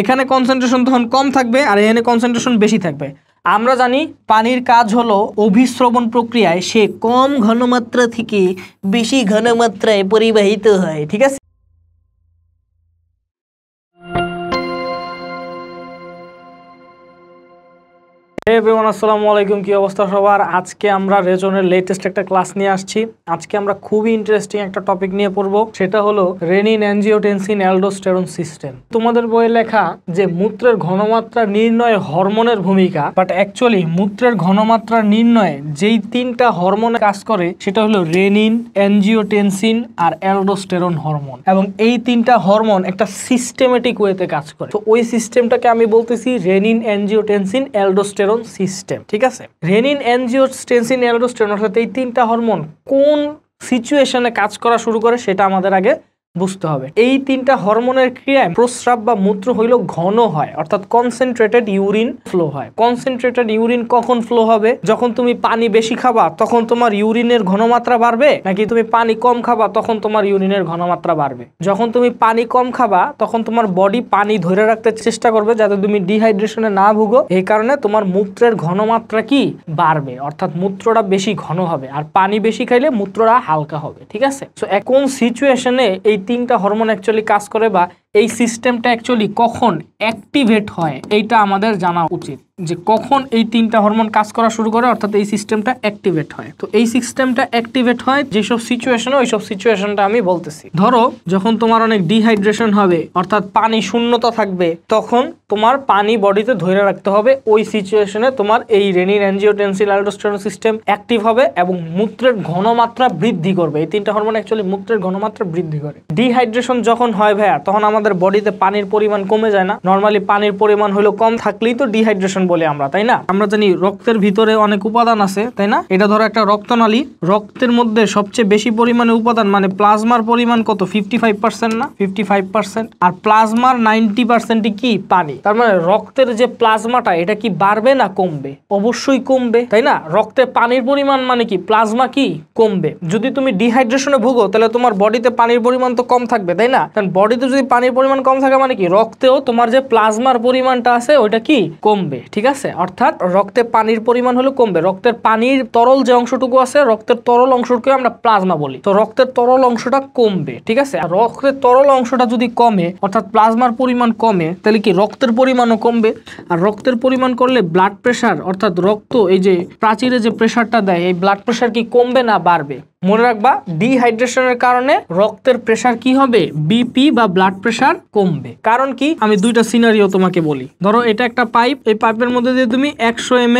এখানে কনসেন্ট্রেশন তখন কম থাকবে আর এখানে কনসেন্ট্রেশন বেশি থাকবে আমরা জানি পানির কাজ হলো অভিশ্রবণ প্রক্রিয়ায় সে কম ঘনমাত্রা থেকে বেশি ঘনমাত্রায় পরিবাহিত হয় ঠিক আছে এভরিওয়ান আসসালামু আলাইকুম কি অবস্থা সবার আজকে আমরা রেজনের লেটেস্ট একটা ক্লাস নিয়ে আসছি আজকে আমরা খুবই ইন্টারেস্টিং একটা টপিক নিয়ে পড়ব সেটা হলো রেনিন অ্যানজিওটেনসিন অ্যালডোস্টেরন সিস্টেম তোমাদের বইয়ে লেখা যে মূত্রের ঘনমাত্রা নির্ণয়ে হরমোনের ভূমিকা বাট অ্যাকচুয়ালি মূত্রের ঘনমাত্রা নির্ণয়ে যেই তিনটা হরমোন কাজ করে সেটা হলো রেনিন অ্যানজিওটেনসিন আর অ্যালডোস্টেরন হরমোন এবং এই তিনটা হরমোন একটা সিস্টেমেটিক ওয়েতে কাজ করে তো ওই সিস্টেমটাকে আমি বলতেছি renin angiotensin aldosterone testosterone system ঠিক আছে রেনিন অ্যানজিওস্টেন্সিন অ্যালোস্টেরন অর্থাৎ এই তিনটা হরমোন কোন সিচুয়েশনে কাজ করা শুরু করে সেটা আমাদের আগে বুঝতে হবে এই তিনটা হরমোনের ক্রিয়ায় প্রস্রাব বা মূত্র হইল ঘন হয় অর্থাৎ কনসেন্ট্রেটেড ইউরিন ফ্লো হয় কনসেন্ট্রেটেড ইউরিন কখন ফ্লো হবে যখন তুমি পানি বেশি খাবা তখন তোমার ইউরিনের ঘনমাত্রা বাড়বে নাকি তুমি পানি কম খাবা তখন তোমার ইউরিনের ঘনমাত্রা বাড়বে যখন তুমি পানি কম খাবা তখন তোমার বডি পানি ধরে রাখতে চেষ্টা করবে যাতে তুমি ডিহাইড্রেশনে না ভুগো এই কারণে তোমার মূত্রের ঘনমাত্রা কি বাড়বে অর্থাৎ মূত্রটা বেশি ঘন হবে আর পানি বেশি খাইলে মূত্রটা হালকা হবে ঠিক আছে তো কোন সিচুয়েশনে এই তিনটা হরমোন অ্যাকচুয়ালি কাজ করে বা এই সিস্টেমটা অ্যাকচুয়ালি কখন অ্যাক্টিভেট হয় এইটা আমাদের জানা উচিত যে কখন এই তিনটা হরমোন কাজ করা শুরু করে অর্থাৎ এই সিস্টেমটা অ্যাক্টিভেট হয় তো এই সিস্টেমটা অ্যাক্টিভেট হয় যেসব সিচুয়েশনে ওইসব সিচুয়েশনটা আমি বলতেছি ধরো যখন তোমার অনেক ডিহাইড্রেশন হবে অর্থাৎ পানি শূন্যতা থাকবে তখন তোমার পানি বডিতে ধরে রাখতে হবে ওই সিচুয়েশনে তোমার এই renin angiotensin aldosterone system active হবে এবং মূত্রের ঘনমাত্রা বৃদ্ধি করবে এই তিনটা হরমোন অ্যাকচুয়ালি মূত্রের ঘনমাত্রা বৃদ্ধি করে ডিহাইড্রেশন যখন হয় ভাইয়া তখন আমার আমাদের বডিতে পানির পরিমাণ কমে যায় না নর্মালি পানির পরিমাণ হলো কম থাকলেই তো ডিহাইড্রেশন বলে আমরা তাই না আমরা জানি রক্তের ভিতরে অনেক উপাদান আছে তাই না এটা ধরো একটা রক্তনালী রক্তের মধ্যে সবচেয়ে বেশি পরিমাণে উপাদান মানে প্লাজমার পরিমাণ কত ফিফটি না ফিফটি আর প্লাজমার নাইনটি পার্সেন্টই কি পানি তার মানে রক্তের যে প্লাজমাটা এটা কি বাড়বে না কমবে অবশ্যই কমবে তাই না রক্তে পানির পরিমাণ মানে কি প্লাজমা কি কমবে যদি তুমি ডিহাইড্রেশনে ভুগো তাহলে তোমার বডিতে পানির পরিমাণ তো কম থাকবে তাই না কারণ বডিতে যদি পানির রক্তের পরিমাণ কম থাকা মানে কি রক্তেও তোমার যে প্লাজমার পরিমাণটা আছে ওইটা কি কমবে ঠিক আছে অর্থাৎ রক্তে পানির পরিমাণ হলো কমবে রক্তের পানির তরল যে অংশটুকু আছে রক্তের তরল অংশকে আমরা প্লাজমা বলি তো রক্তের তরল অংশটা কমবে ঠিক আছে আর রক্তের তরল অংশটা যদি কমে অর্থাৎ প্লাজমার পরিমাণ কমে তাহলে কি রক্তের পরিমাণও কমবে আর রক্তের পরিমাণ করলে ব্লাড প্রেশার অর্থাৎ রক্ত এই যে প্রাচীরে যে প্রেশারটা দেয় এই ব্লাড প্রেশার কি কমবে না বাড়বে মনে রাখবা ডিহাইড্রেশনের কারণে রক্তের প্রেশার কি হবে বিপি বা ব্লাড প্রেশার কমবে কারণ কি আমি দুইটা সিনারিও তোমাকে বলি ধরো এটা একটা পাইপ এই পাইপের মধ্যে দিয়ে তুমি একশো এম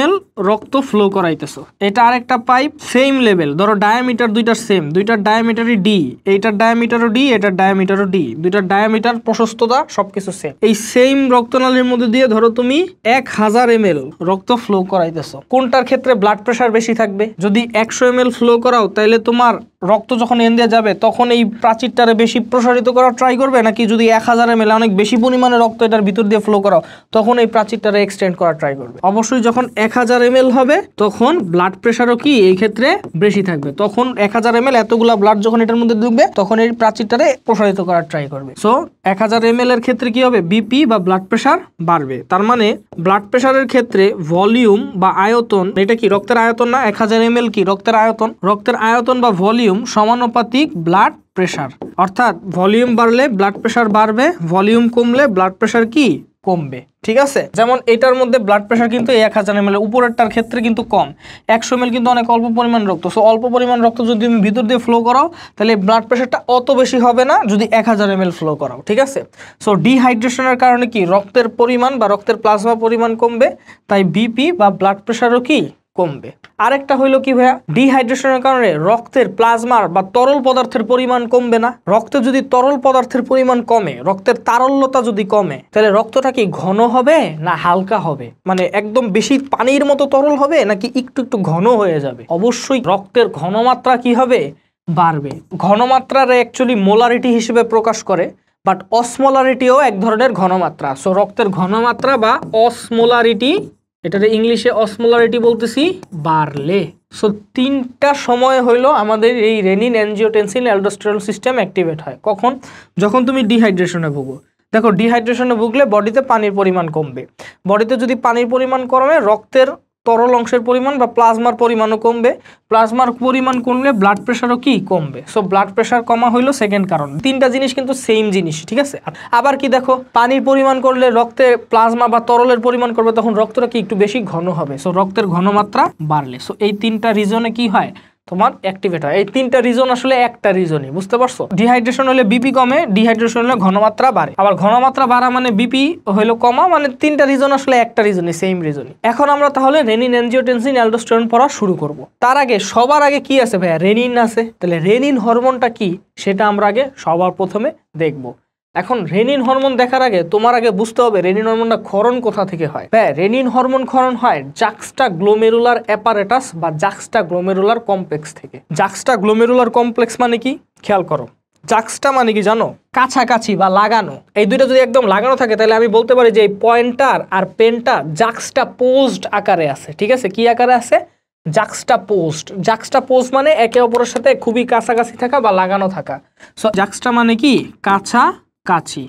রক্ত ফ্লো করাইতেছো এটা আর একটা পাইপ সেম লেভেল ধরো ডায়ামিটার দুইটার সেম দুইটার ডায়ামিটারই ডি এইটার ডায়ামিটারও ডি এটার ডায়ামিটারও ডি দুইটার ডায়ামিটার প্রশস্ততা সবকিছু সেম এই সেম রক্তনালীর মধ্যে দিয়ে ধরো তুমি এক হাজার এম রক্ত ফ্লো করাইতেছো কোনটার ক্ষেত্রে ব্লাড প্রেশার বেশি থাকবে যদি একশো এম ফ্লো করাও তাহলে তো তোমার রক্ত যখন এন দিয়ে যাবে তখন এই প্রাচীরটারে বেশি প্রসারিত করার ট্রাই করবে নাকি যদি এক হাজারে মেলে অনেক বেশি পরিমাণে রক্ত এটার ভিতর দিয়ে ফ্লো করাও তখন এই প্রাচীরটারে এক্সটেন্ড করা ট্রাই করবে অবশ্যই যখন এক হাজার এম হবে তখন ব্লাড প্রেশারও কি এই ক্ষেত্রে বেশি থাকবে তখন এক হাজার এম এতগুলা ব্লাড যখন এটার মধ্যে ঢুকবে তখন এই প্রাচীরটারে প্রসারিত করার ট্রাই করবে সো এক হাজার এম এর ক্ষেত্রে কি হবে বিপি বা ব্লাড প্রেশার বাড়বে তার মানে ব্লাড প্রেশারের ক্ষেত্রে ভলিউম বা আয়তন এটা কি রক্তের আয়তন না এক হাজার এম কি রক্তের আয়তন রক্তের আয়তন বা ভলিউম ভলিউম সমানুপাতিক ব্লাড প্রেশার অর্থাৎ ভলিউম বাড়লে ব্লাড প্রেশার বাড়বে ভলিউম কমলে ব্লাড প্রেশার কি কমবে ঠিক আছে যেমন এটার মধ্যে ব্লাড প্রেশার কিন্তু এক হাজার এম এল উপরেরটার ক্ষেত্রে কিন্তু কম একশো এম কিন্তু অনেক অল্প পরিমাণ রক্ত সো অল্প পরিমাণ রক্ত যদি তুমি ভিতর দিয়ে ফ্লো করাও তাহলে ব্লাড প্রেশারটা অত বেশি হবে না যদি এক হাজার এম ফ্লো করাও ঠিক আছে সো ডিহাইড্রেশনের কারণে কি রক্তের পরিমাণ বা রক্তের প্লাজমা পরিমাণ কমবে তাই বিপি বা ব্লাড প্রেশারও কি কমবে আরেকটা হইলো কি ভাইয়া ডিহাইড্রেশনের কারণে রক্তের প্লাজমার বা তরল পদার্থের পরিমাণ কমবে না রক্তে যদি তরল পদার্থের পরিমাণ কমে রক্তের তারল্যতা যদি কমে তাহলে রক্তটা কি ঘন হবে না হালকা হবে মানে একদম বেশি পানির মতো তরল হবে নাকি একটু একটু ঘন হয়ে যাবে অবশ্যই রক্তের ঘনমাত্রা কি হবে বাড়বে ঘনমাত্রার অ্যাকচুয়ালি মোলারিটি হিসেবে প্রকাশ করে বাট অসমোলারিটিও এক ধরনের ঘনমাত্রা সো রক্তের ঘনমাত্রা বা অসমোলারিটি এটাতে ইংলিশে অসমোলারিটি বলতেছি বাড়লে সো তিনটা সময় হইলো আমাদের এই renin angiotensin aldosterone system activate হয় কখন যখন তুমি ডিহাইড্রেশনে ভুগো দেখো ডিহাইড্রেশনে ভুগলে বডিতে পানির পরিমাণ কমবে বডিতে যদি পানির পরিমাণ কমে রক্তের তরল অংশের পরিমাণ বা প্লাজমার পরিমাণও কমবে প্লাজমার পরিমাণ কমলে ব্লাড প্রেশারও কি কমবে সো ব্লাড প্রেশার কমা হইলো সেকেন্ড কারণ তিনটা জিনিস কিন্তু সেম জিনিস ঠিক আছে আবার কি দেখো পানির পরিমাণ করলে রক্তে প্লাজমা বা তরলের পরিমাণ করবে তখন রক্তটা কি একটু বেশি ঘন হবে সো রক্তের ঘনমাত্রা বাড়লে সো এই তিনটা রিজনে কি হয় তোমার অ্যাক্টিভেট হয় এই তিনটা রিজন আসলে একটা রিজনই বুঝতে পারছো ডিহাইড্রেশন হলে বিপি কমে ডিহাইড্রেশন হলে ঘনমাত্রা বাড়ে আবার ঘনমাত্রা বাড়া মানে বিপি হলো কমা মানে তিনটা রিজন আসলে একটা রিজনই সেম রিজনই এখন আমরা তাহলে রেনিন এনজিওটেনসিন অ্যালডোস্টেরন পড়া শুরু করব তার আগে সবার আগে কি আছে ভাইয়া রেনিন আছে তাহলে রেনিন হরমোনটা কি সেটা আমরা আগে সবার প্রথমে দেখবো এখন রেনিন হরমোন দেখার আগে তোমার আগে বুঝতে হবে রেনিন হরমোনটা ক্ষরণ কোথা থেকে হয় হ্যাঁ রেনিন হরমোন ক্ষরণ হয় জাক্সটা গ্লোমেরুলার অ্যাপারেটাস বা জাক্সটা গ্লোমেরুলার কমপ্লেক্স থেকে জাক্সটা গ্লোমেরুলার কমপ্লেক্স মানে কি খেয়াল করো জাক্সটা মানে কি জানো কাছাকাছি বা লাগানো এই দুইটা যদি একদম লাগানো থাকে তাহলে আমি বলতে পারি যে এই পয়েন্টার আর পেনটা জাক্সটা পোজড আকারে আছে ঠিক আছে কি আকারে আছে জাক্সটা পোস্ট জাক্সটা পোস্ট মানে একে অপরের সাথে খুবই কাছাকাছি থাকা বা লাগানো থাকা সো জাক্সটা মানে কি কাছা কাছি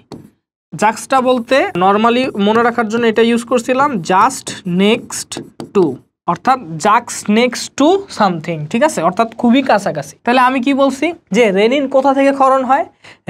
জাক্সটা বলতে নর্মালি মনে রাখার জন্য এটা ইউজ করছিলাম জাস্ট নেক্সট টু অর্থাৎ জাক্স নেক্সট টু সামথিং ঠিক আছে অর্থাৎ খুবই কাছাকাছি তাহলে আমি কি বলছি যে রেনিন কোথা থেকে ক্ষরণ হয়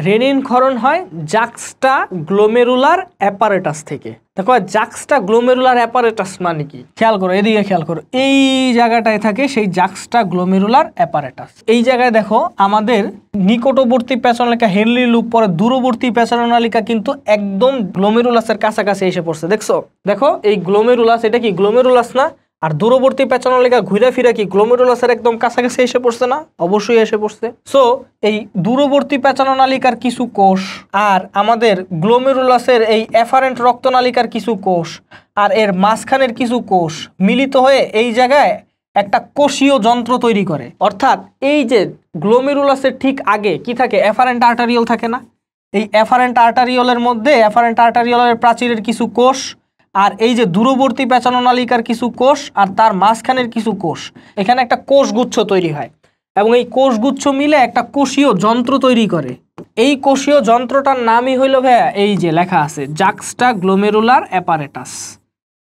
রেনিন ক্ষরণ হয় জাক্সটা গ্লোমেরুলার অ্যাপারেটাস থেকে দেখো জাক্সটা গ্লোমেরুলার অ্যাপারেটাস মানে কি খেয়াল করো এদিকে খেয়াল করো এই জায়গাটায় থাকে সেই জাক্সটা গ্লোমেরুলার অ্যাপারেটাস এই জায়গায় দেখো আমাদের নিকটবর্তী পেছনালিকা হেনলি লুপ পরে দূরবর্তী পেছনালিকা কিন্তু একদম গ্লোমেরুলাসের কাছাকাছি এসে পড়ছে দেখছো দেখো এই গ্লোমেরুলাস এটা কি গ্লোমেরুলাস না আর দূরবর্তী পেচানালিকা ঘুরে ফিরে কি গ্লোমেরুলাসের একদম কাছাকাছি এসে পড়ছে না অবশ্যই এসে পড়ছে সো এই দূরবর্তী পেঁচানো নালিকার কিছু কোষ আর আমাদের গ্লোমেরুলাসের এই অ্যাফারেন্ট রক্তনালিকার কিছু কোষ আর এর মাঝখানের কিছু কোষ মিলিত হয়ে এই জায়গায় একটা কোষীয় যন্ত্র তৈরি করে অর্থাৎ এই যে গ্লোমেরুলাসের ঠিক আগে কি থাকে অ্যাফারেন্ট আর্টারিয়াল থাকে না এই অ্যাফারেন্ট আর্টারিয়লের মধ্যে অ্যাফারেন্ট আর্টারিয়লের প্রাচীরের কিছু কোষ আর এই যে দূরবর্তী পেঁচানো নালিকার কিছু কোষ আর তার মাঝখানের কিছু কোষ এখানে একটা কোষগুচ্ছ তৈরি হয় এবং এই কোষগুচ্ছ মিলে একটা কোষীয় যন্ত্র তৈরি করে এই কোষীয় যন্ত্রটার নামই হইল ভাইয়া এই যে লেখা আছে জাক্সটা গ্লোমেরুলার অ্যাপারেটাস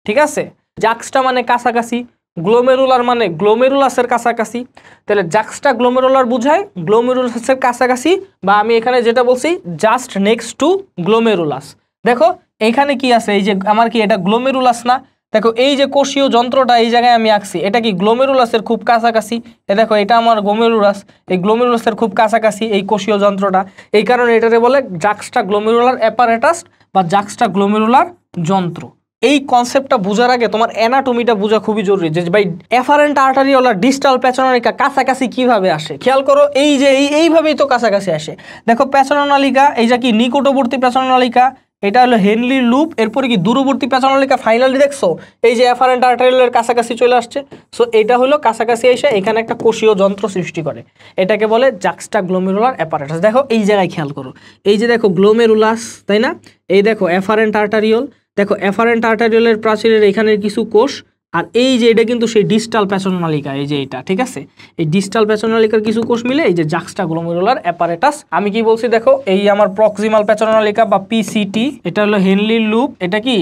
ঠিক আছে জাক্সটা মানে কাছাকাছি গ্লোমেরুলার মানে গ্লোমেরুলাসের কাছাকাছি তাহলে জাক্সটা গ্লোমেরুলার বুঝায় গ্লোমেরুলাসের কাছাকাছি বা আমি এখানে যেটা বলছি জাস্ট নেক্সট টু গ্লোমেরুলাস দেখো এখানে কি আছে এই যে আমার কি এটা গ্লোমেরুলাস না দেখো এই যে কোষীয় যন্ত্রটা এই জায়গায় আমি আঁকছি এটা কি গ্লোমেরুলাসের খুব কাছাকাছি এ দেখো এটা আমার গ্লোমেরুলাস এই গ্লোমেরুলাসের খুব কাছাকাছি এই কোষীয় যন্ত্রটা এই কারণে এটাতে বলে জাক্সটা গ্লোমেরুলার অ্যাপারেটাস বা জাক্সটা গ্লোমেরুলার যন্ত্র এই কনসেপ্টটা বোঝার আগে তোমার অ্যানাটমিটা বোঝা খুবই জরুরি যে ভাই অ্যাফারেন্ট আর্টারিওলা ডিস্টাল প্যাচনালিকা কাছাকাছি কিভাবে আসে খেয়াল করো এই যে এই এইভাবেই তো কাছাকাছি আসে দেখো প্যাচনালিকা এই যে কি নিকটবর্তী প্যাচনালিকা এটা হলো হেনলি লুপ এরপরে কি দূরবর্তী পেঁচানো লেখা ফাইনালি দেখছো এই যে এন্ড আর্টারেলের কাছাকাছি চলে আসছে সো এটা হলো কাছাকাছি এসে এখানে একটা কোষীয় যন্ত্র সৃষ্টি করে এটাকে বলে জাক্সটা গ্লোমেরুলার অ্যাপারেটাস দেখো এই জায়গায় খেয়াল করো এই যে দেখো গ্লোমেরুলাস তাই না এই দেখো এন্ড আর্টারিওল দেখো এন্ড আর্টারিওলের প্রাচীরের এখানের কিছু কোষ আর এই যে এটা কিন্তু সেই ডিজিটাল প্যাচনালিকা এই যে এটা ঠিক আছে এই ডিজিটাল প্যাচনালিকার কিছু কোষ মিলে এই যে জাক্সটা গ্লোমেরুলার অ্যাপারেটাস আমি কি বলছি দেখো এই আমার প্রক্সিমাল প্যাচনালিকা বা পিসিটি এটা হলো হেনলির লুপ এটা কি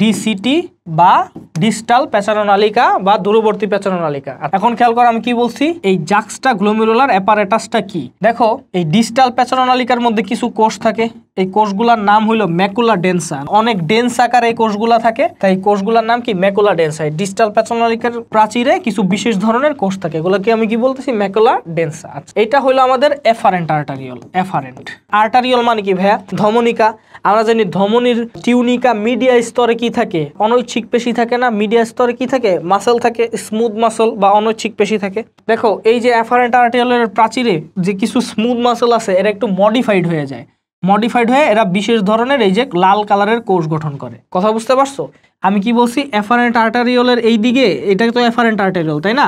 ডিসিটি বা ডিস্টাল পেঁচানো নালিকা বা দূরবর্তী পেঁচানো নালিকা এখন খেয়াল করো আমি কি বলছি এই জাক্সটা গ্লোমেরুলার অ্যাপারেটাসটা কি দেখো এই ডিস্টাল পেঁচানো নালিকার মধ্যে কিছু কোষ থাকে এই কোষগুলার নাম হইল ম্যাকুলা ডেন্সা অনেক ডেন্স আকার এই কোষগুলা থাকে তাই কোষগুলার নাম কি ম্যাকুলা ডেন্সা এই ডিস্টাল পেঁচানো নালিকার প্রাচীরে কিছু বিশেষ ধরনের কোষ থাকে এগুলোকে আমি কি বলতেছি ম্যাকুলা আচ্ছা, ডেন্সা এটা হলো আমাদের এফারেন্ট আর্টারিয়াল এফারেন্ট আর্টারিয়ল মানে কি ভাইয়া ধমনিকা আমরা জানি ধমনির টিউনিকা মিডিয়া স্তরে কি থাকে অনৈচ্ছিক অনৈচ্ছিক পেশি থাকে না মিডিয়া স্তরে কি থাকে মাসেল থাকে স্মুথ মাসল বা অনৈচ্ছিক পেশি থাকে দেখো এই যে অ্যাফারেন্ট আর্টিয়ালের প্রাচীরে যে কিছু স্মুথ মাসল আছে এরা একটু মডিফাইড হয়ে যায় মডিফাইড হয়ে এরা বিশেষ ধরনের এই যে লাল কালারের কোষ গঠন করে কথা বুঝতে পারছো আমি কি বলছি অ্যাফারেন্ট আর্টারিওলের এই দিকে এটা তো অ্যাফারেন্ট আর্টারিওল তাই না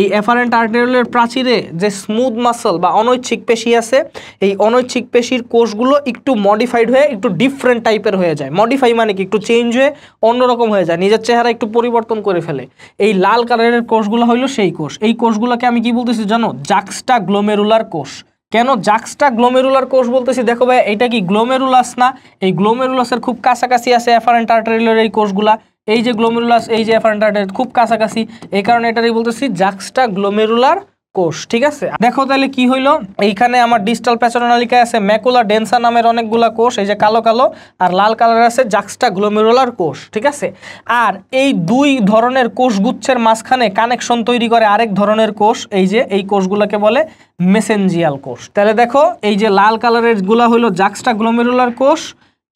এই অ্যাফারেন্ট আর্টেরিয়ালের প্রাচীরে যে স্মুথ মাসল বা অনৈচ্ছিক পেশি আছে এই অনৈচ্ছিক পেশির কোষগুলো একটু মডিফাইড হয়ে একটু ডিফারেন্ট টাইপের হয়ে যায় মডিফাই মানে কি একটু চেঞ্জ হয়ে অন্যরকম হয়ে যায় নিজের চেহারা একটু পরিবর্তন করে ফেলে এই লাল কালারের কোষগুলো হলো সেই কোষ এই কোষগুলোকে আমি কি বলতেছি জানো জাক্সটা গ্লোমেরুলার কোষ কেন জাক্সটা গ্লোমেরুলার কোষ বলতেছি দেখো ভাই এটা কি গ্লোমেরুলাস না এই গ্লোমেরুলাসের খুব কাছাকাছি আছে অ্যাফারেন্ট আর্টেরিয়ালের এই কোষগুলা এই যে গ্লোমেরুলাস এই যে অ্যাফারেন্টাটের খুব কাছাকাছি এই কারণে এটারই বলতেছি জাক্সটা গ্লোমেরুলার কোষ ঠিক আছে দেখো তাহলে কি হইলো এইখানে আমার ডিজিটাল প্যাচনালিকায় আছে ম্যাকুলা ডেন্সা নামের অনেকগুলা কোষ এই যে কালো কালো আর লাল কালার আছে জাক্সটা গ্লোমেরুলার কোষ ঠিক আছে আর এই দুই ধরনের কোষগুচ্ছের মাঝখানে কানেকশন তৈরি করে আরেক ধরনের কোষ এই যে এই কোষগুলোকে বলে মেসেঞ্জিয়াল কোষ তাহলে দেখো এই যে লাল কালারের গুলা হইলো জাক্সটা গ্লোমেরুলার কোষ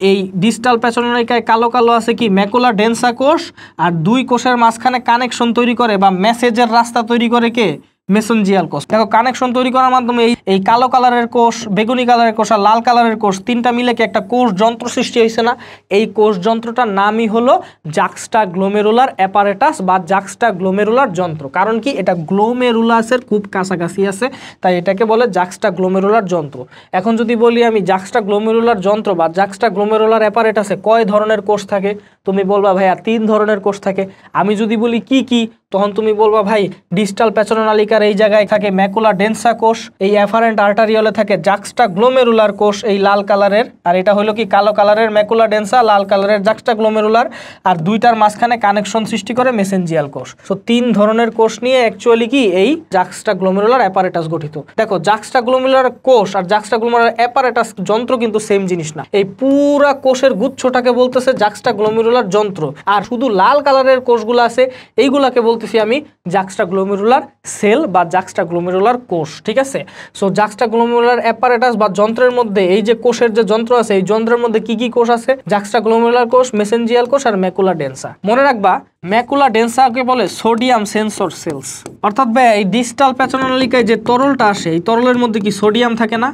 এই ডিস্টাল প্যাচনিকায় কালো কালো আছে কি ম্যাকুলা ডেন্সা কোষ আর দুই কোষের মাঝখানে কানেকশন তৈরি করে বা মেসেজের রাস্তা তৈরি করে কে মেসেঞ্জিয়াল কোষ দেখো কানেকশন তৈরি করার মাধ্যমে এই এই কালো কালারের কোষ বেগুনি কালারের কোষ আর লাল কালারের কোষ তিনটা মিলে কি একটা কোষ যন্ত্র সৃষ্টি হয়েছে না এই কোষ যন্ত্রটার নামই হলো জাক্সটা গ্লোমেরুলার অ্যাপারেটাস বা জাক্সটা গ্লোমেরুলার যন্ত্র কারণ কি এটা গ্লোমেরুলাসের খুব কাছাকাছি আছে তাই এটাকে বলে জাক্সটা গ্লোমেরুলার যন্ত্র এখন যদি বলি আমি জাক্সটা গ্লোমেরুলার যন্ত্র বা জাক্সটা গ্লোমেরুলার অ্যাপারেটাসে কয় ধরনের কোষ থাকে তুমি বলবা ভাইয়া তিন ধরনের কোষ থাকে আমি যদি বলি কি কি তখন তুমি বলবা ভাই ডিস্টাল প্যাচনোনালিকার এই জায়গায় থাকে ম্যাকুলা ডেন্সা কোষ এই অ্যাফারেন্ট আর্টারিওলে থাকে জাক্সটা গ্লোমেরুলার কোষ এই লাল কালারের আর এটা হলো কি কালো কালারের ম্যাকুলা ডেন্সা লাল কালারের জাক্সটা গ্লোমেরুলার আর দুইটার মাঝখানে কানেকশন সৃষ্টি করে মেসেঞ্জিয়াল কোষ সো তিন ধরনের কোষ নিয়ে অ্যাকচুয়ালি কি এই জাক্সটা গ্লোমেরুলার অ্যাপারেটাস গঠিত দেখো জাক্সটা গ্লোমেরুলার কোষ আর জাক্সটা গ্লোমেরুলার অ্যাপারেটাস যন্ত্র কিন্তু সেম জিনিস না এই পুরা কোষের গুচ্ছটাকে বলতেছে জাক্সটা গ্লোমেরুলার যন্ত্র আর শুধু লাল কালারের কোষগুলো আছে এইগুলাকে বলতে বলতেছি আমি জাক্সটা গ্লোমেরুলার সেল বা জাক্সটা গ্লোমেরুলার কোষ ঠিক আছে সো জাক্সটা গ্লোমেরুলার অ্যাপারেটাস বা যন্ত্রের মধ্যে এই যে কোষের যে যন্ত্র আছে এই যন্ত্রের মধ্যে কি কি কোষ আছে জাক্সটা গ্লোমেরুলার কোষ মেসেঞ্জিয়াল কোষ আর ম্যাকুলা ডেন্সা মনে রাখবা ম্যাকুলা ডেন্সাকে বলে সোডিয়াম সেন্সর সেলস অর্থাৎ ভাই এই ডিজিটাল প্যাচনালিকায় যে তরলটা আসে এই তরলের মধ্যে কি সোডিয়াম থাকে না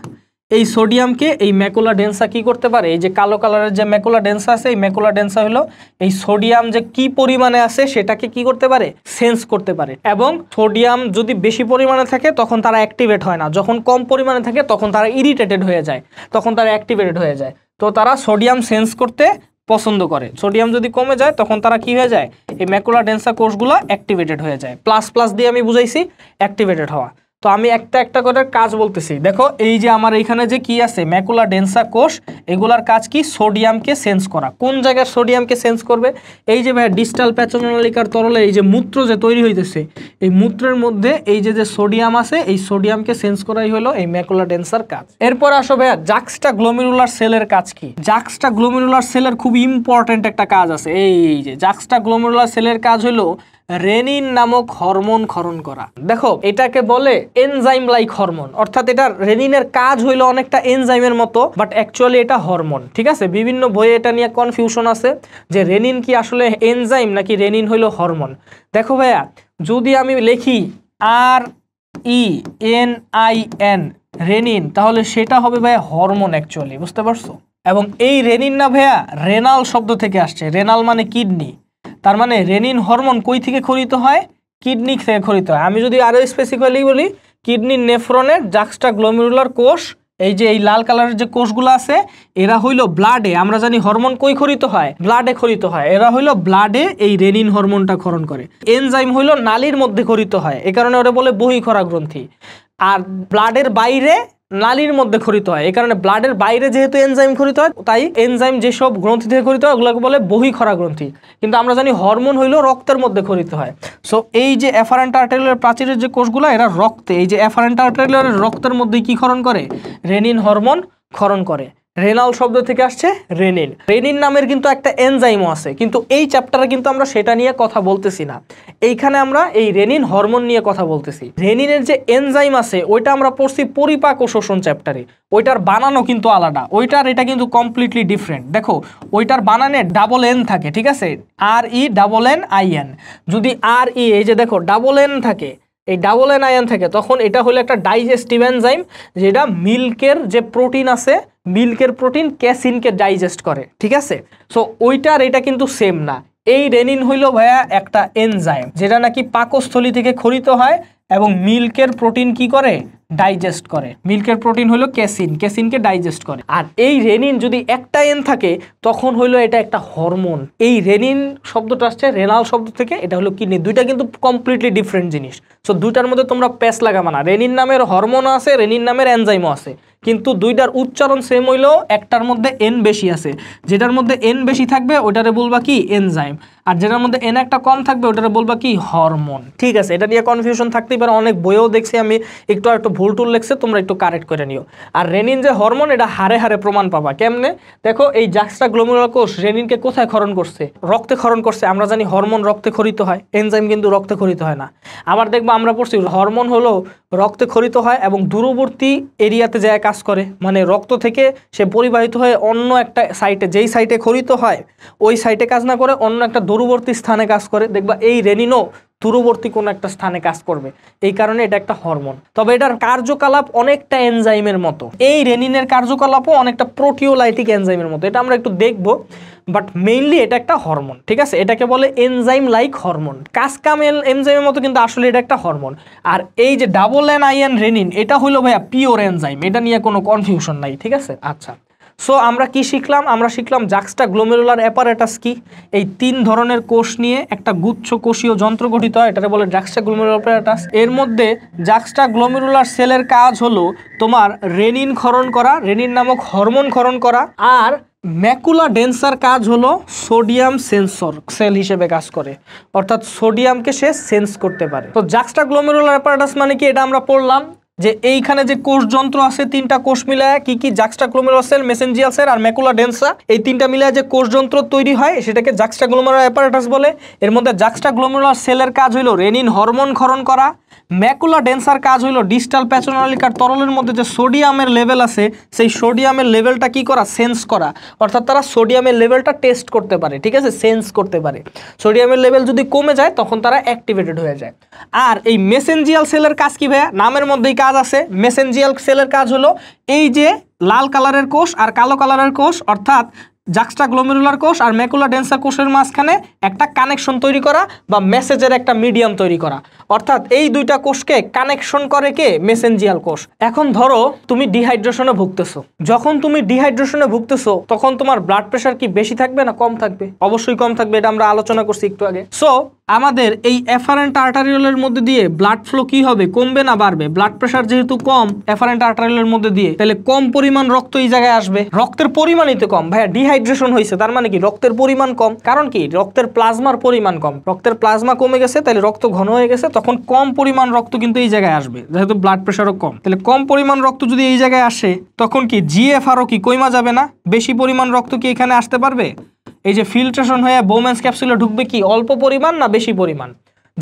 এই সোডিয়ামকে এই ম্যাকুলা ডেন্সা কি করতে পারে এই যে কালো কালারের যে ম্যাকুলা ডেন্সা আছে এই ম্যাকুলা ডেন্সা হলো এই সোডিয়াম যে কি পরিমাণে আছে সেটাকে কি করতে পারে সেন্স করতে পারে এবং সোডিয়াম যদি বেশি পরিমাণে থাকে তখন তারা অ্যাক্টিভেট হয় না যখন কম পরিমাণে থাকে তখন তারা ইরিটেটেড হয়ে যায় তখন তারা অ্যাক্টিভেটেড হয়ে যায় তো তারা সোডিয়াম সেন্স করতে পছন্দ করে সোডিয়াম যদি কমে যায় তখন তারা কি হয়ে যায় এই ম্যাকুলা ডেন্সা কোষগুলো অ্যাক্টিভেটেড হয়ে যায় প্লাস প্লাস দিয়ে আমি বুঝাইছি অ্যাক্টিভেটেড হওয়া তো আমি একটা একটা করে কাজ বলতেছি দেখো এই যে আমার এইখানে যে কি আছে ম্যাকুলা ডেন্সা কোষ এগুলার কাজ কি সোডিয়ামকে সেন্স করা কোন জায়গায় সোডিয়ামকে সেন্স করবে এই যে ভাই ডিজিটাল প্যাচনালিকার তরলে এই যে মূত্র যে তৈরি হইতেছে এই মূত্রের মধ্যে এই যে যে সোডিয়াম আছে এই সোডিয়ামকে সেন্স করাই হলো এই ম্যাকুলা ডেন্সার কাজ এরপর আসো ভাইয়া জাক্সটা গ্লোমিনুলার সেলের কাজ কি জাক্সটা গ্লোমিনুলার সেলের খুব ইম্পর্টেন্ট একটা কাজ আছে এই যে জাক্সটা গ্লোমিনুলার সেলের কাজ হলো রেনিন নামক হরমোন ক্ষরণ করা দেখো এটাকে বলে এনজাইম লাইক হরমোন অর্থাৎ এটা রেনিনের কাজ হইলো অনেকটা এনজাইমের মতো বাট অ্যাকচুয়ালি এটা হরমোন ঠিক আছে বিভিন্ন বইয়ে এটা নিয়ে কনফিউশন আছে যে রেনিন কি আসলে এনজাইম নাকি রেনিন হইলো হরমোন দেখো ভাইয়া যদি আমি লিখি R E N I N renin তাহলে সেটা হবে ভাইয়া হরমোন অ্যাকচুয়ালি বুঝতে পারছো এবং এই রেনিন না ভাইয়া রেনাল শব্দ থেকে আসছে রেনাল মানে কিডনি তার মানে রেনিন হরমোন কই থেকে খরিত হয় কিডনি থেকে খরিত হয় আমি যদি আরও স্পেসিফিক্যালি বলি কিডনির নেফ্রনের জাক্সটা গ্লোমেরুলার কোষ এই যে এই লাল কালারের যে কোষগুলো আছে এরা হইল ব্লাডে আমরা জানি হরমোন কই খরিত হয় ব্লাডে খরিত হয় এরা হইল ব্লাডে এই রেনিন হরমোনটা ক্ষরণ করে এনজাইম হইল নালির মধ্যে খরিত হয় এ কারণে ওরা বলে বহি খরা গ্রন্থি আর ব্লাডের বাইরে নালির মধ্যে খরিত হয় এই কারণে ব্লাডের বাইরে যেহেতু এনজাইম খরিত হয় তাই এনজাইম যেসব গ্রন্থি থেকে খরিত হয় ওগুলোকে বলে বহিখরা গ্রন্থি কিন্তু আমরা জানি হরমোন হইলেও রক্তের মধ্যে খরিত হয় সো এই যে অ্যাফারেন্ট আর্টেরিয়ালের প্রাচীরের যে কোষগুলো এরা রক্তে এই যে অ্যাফারেন্ট আর্টেরিয়ালের রক্তের মধ্যে কি খরণ করে রেনিন হরমোন খরণ করে রেনাল শব্দ থেকে আসছে রেনিন রেনিন নামের কিন্তু একটা এনজাইমও আছে কিন্তু এই চ্যাপ্টারে কিন্তু আমরা সেটা নিয়ে কথা বলতেছি না এইখানে আমরা এই রেনিন হরমোন নিয়ে কথা বলতেছি রেনিনের যে এনজাইম আছে ওইটা আমরা পড়ছি পরিপাক ও শোষণ চ্যাপ্টারে ওইটার বানানো কিন্তু আলাদা ওইটার এটা কিন্তু কমপ্লিটলি ডিফারেন্ট দেখো ওইটার বানানে ডাবল এন থাকে ঠিক আছে R E double N I N যদি আর ই এই যে দেখো ডাবল এন থাকে এই ডাবল এন এন থাকে তখন এটা হলো একটা ডাইজেস্টিভ এনজাইম যেটা মিল্কের যে প্রোটিন আছে মিল্কের প্রোটিন ক্যাসিনকে ডাইজেস্ট করে ঠিক আছে সো ওইটার এটা কিন্তু সেম না এই রেনিন হইল ভাইয়া একটা এনজাইম যেটা নাকি পাকস্থলী থেকে খরিত হয় এবং মিল্কের প্রোটিন কি করে ডাইজেস্ট করে মিল্কের প্রোটিন হলো ক্যাসিন ক্যাসিনকে ডাইজেস্ট করে আর এই রেনিন যদি একটা এন থাকে তখন হলো এটা একটা হরমোন এই রেনিন শব্দটা আসছে রেনাল শব্দ থেকে এটা হলো কিডনি দুইটা কিন্তু কমপ্লিটলি ডিফারেন্ট জিনিস সো দুইটার মধ্যে তোমরা প্যাস লাগাবা না রেনিন নামের হরমোনও আছে রেনিন নামের এনজাইমও আছে কিন্তু দুইটার উচ্চারণ সেম হইলেও একটার মধ্যে এন বেশি আছে যেটার মধ্যে এন বেশি থাকবে ওইটারে বলবা কি এনজাইম আর যেটার মধ্যে এন একটা কম থাকবে ওটার বলবা কি হরমোন ঠিক আছে এটা নিয়ে কনফিউশন থাকতেই পারে অনেক বইও দেখছি আমি একটু একটু ভুল টুল লেখছে তোমরা একটু কারেক্ট করে নিও আর রেনিন যে হরমোন এটা হারে হারে প্রমাণ পাবা কেমনে দেখো এই জাক্সটা গ্লোমুলার কোষ রেনিনকে কোথায় ক্ষরণ করছে রক্তে ক্ষরণ করছে আমরা জানি হরমোন রক্তে ক্ষরিত হয় এনজাইম কিন্তু রক্তে ক্ষরিত হয় না আবার দেখবো আমরা পড়ছি হরমোন হলো রক্তে ক্ষরিত হয় এবং দূরবর্তী এরিয়াতে যায় কাজ করে মানে রক্ত থেকে সে পরিবাহিত হয়ে অন্য একটা সাইটে যেই সাইটে ক্ষরিত হয় ওই সাইটে কাজ না করে অন্য একটা দূরবর্তী স্থানে কাজ করে দেখবা এই রেনিনো দূরবর্তী কোনো একটা স্থানে কাজ করবে এই কারণে এটা একটা হরমোন তবে এটার কার্যকলাপ অনেকটা এনজাইমের মতো এই রেনিনের কার্যকলাপও অনেকটা প্রোটিওলাইটিক এনজাইমের মতো এটা আমরা একটু দেখব বাট মেইনলি এটা একটা হরমোন ঠিক আছে এটাকে বলে এনজাইম লাইক হরমোন কাসকাম এনজাইমের মতো কিন্তু আসলে এটা একটা হরমোন আর এই যে ডাবল আই এন রেনিন এটা হলো ভাইয়া পিওর এনজাইম এটা নিয়ে কোনো কনফিউশন নাই ঠিক আছে আচ্ছা সো আমরা কি শিখলাম আমরা শিখলাম জাক্সটা গ্লোমেরুলার অ্যাপারেটাস কি এই তিন ধরনের কোষ নিয়ে একটা গুচ্ছ কোষীয় যন্ত্র গঠিত হয় এটাকে বলে জাক্সটা গ্লোমেরুলার অ্যাপারেটাস এর মধ্যে জাক্সটা গ্লোমেরুলার সেলের কাজ হলো তোমার রেনিন খরণ করা রেনিন নামক হরমোন ক্ষরণ করা আর ম্যাকুলা ডেন্সার কাজ হলো সোডিয়াম সেন্সর সেল হিসেবে কাজ করে অর্থাৎ সোডিয়ামকে সে সেন্স করতে পারে তো জাক্সটা গ্লোমেরুলার অ্যাপারেটাস মানে কি এটা আমরা পড়লাম যে এইখানে যে কোষ যন্ত্র আছে তিনটা কোষ মিলায় কি কি সেল মেসেঞ্জিয়াল সেল আর ম্যাকুলা ডেন্সা এই তিনটা মিলায় যে কোষ যন্ত্র তৈরি হয় সেটাকে জাক্সটাগ্লোমেরো অ্যাপারেটাস বলে এর মধ্যে জাক্সটাগ্লোমেরো সেলের কাজ হইল রেনিন হরমোন ক্ষরণ করা ম্যাকুলা ডেন্সার কাজ হলো ডিস্টাল প্যাচোনালিকার তরলের মধ্যে যে সোডিয়ামের লেভেল আছে সেই সোডিয়ামের লেভেলটা কি করা সেন্স করা অর্থাৎ তারা সোডিয়ামের লেভেলটা টেস্ট করতে পারে ঠিক আছে সেন্স করতে পারে সোডিয়ামের লেভেল যদি কমে যায় তখন তারা অ্যাক্টিভেটেড হয়ে যায় আর এই মেসেঞ্জিয়াল সেলের কাজ কি ভাইয়া নামের মধ্যেই কাজ আছে মেসেঞ্জিয়াল সেলের কাজ হলো এই যে লাল কালারের কোষ আর কালো কালারের কোষ অর্থাৎ জাক্সটা গ্লোমেরুলার কোষ আর ম্যাকুলা ডেন্সার কোষের মাঝখানে একটা কানেকশন তৈরি করা বা মেসেজের একটা মিডিয়াম তৈরি করা অর্থাৎ এই দুইটা কোষকে কানেকশন করে কে মেসেঞ্জিয়াল কোষ এখন ধরো তুমি ডিহাইড্রেশনে ভুগতেছো যখন তুমি ডিহাইড্রেশনে ভুগতেছো তখন তোমার ব্লাড প্রেশার কি বেশি থাকবে না কম থাকবে অবশ্যই কম থাকবে এটা আমরা আলোচনা করছি একটু আগে সো আমাদের এই অ্যাফারেন্ট আর্টারিওলের মধ্যে দিয়ে ব্লাড ফ্লো কি হবে কমবে না বাড়বে ব্লাড প্রেশার যেহেতু কম অ্যাফারেন্ট আর্টারিওলের মধ্যে দিয়ে তাহলে কম পরিমাণ রক্ত এই জায়গায় আসবে রক্তের পরিমাণই তো কম ভাইয়া ডিহাই ডিহাইড্রেশন হয়েছে তার মানে কি রক্তের পরিমাণ কম কারণ কি রক্তের প্লাজমার পরিমাণ কম রক্তের প্লাজমা কমে গেছে তাহলে রক্ত ঘন হয়ে গেছে তখন কম পরিমাণ রক্ত কিন্তু এই জায়গায় আসবে যেহেতু ব্লাড প্রেশারও কম তাহলে কম পরিমাণ রক্ত যদি এই জায়গায় আসে তখন কি জিএফ আরও কি কইমা যাবে না বেশি পরিমাণ রক্ত কি এখানে আসতে পারবে এই যে ফিল্ট্রেশন হয়ে বোমেন্স ক্যাপসুলে ঢুকবে কি অল্প পরিমাণ না বেশি পরিমাণ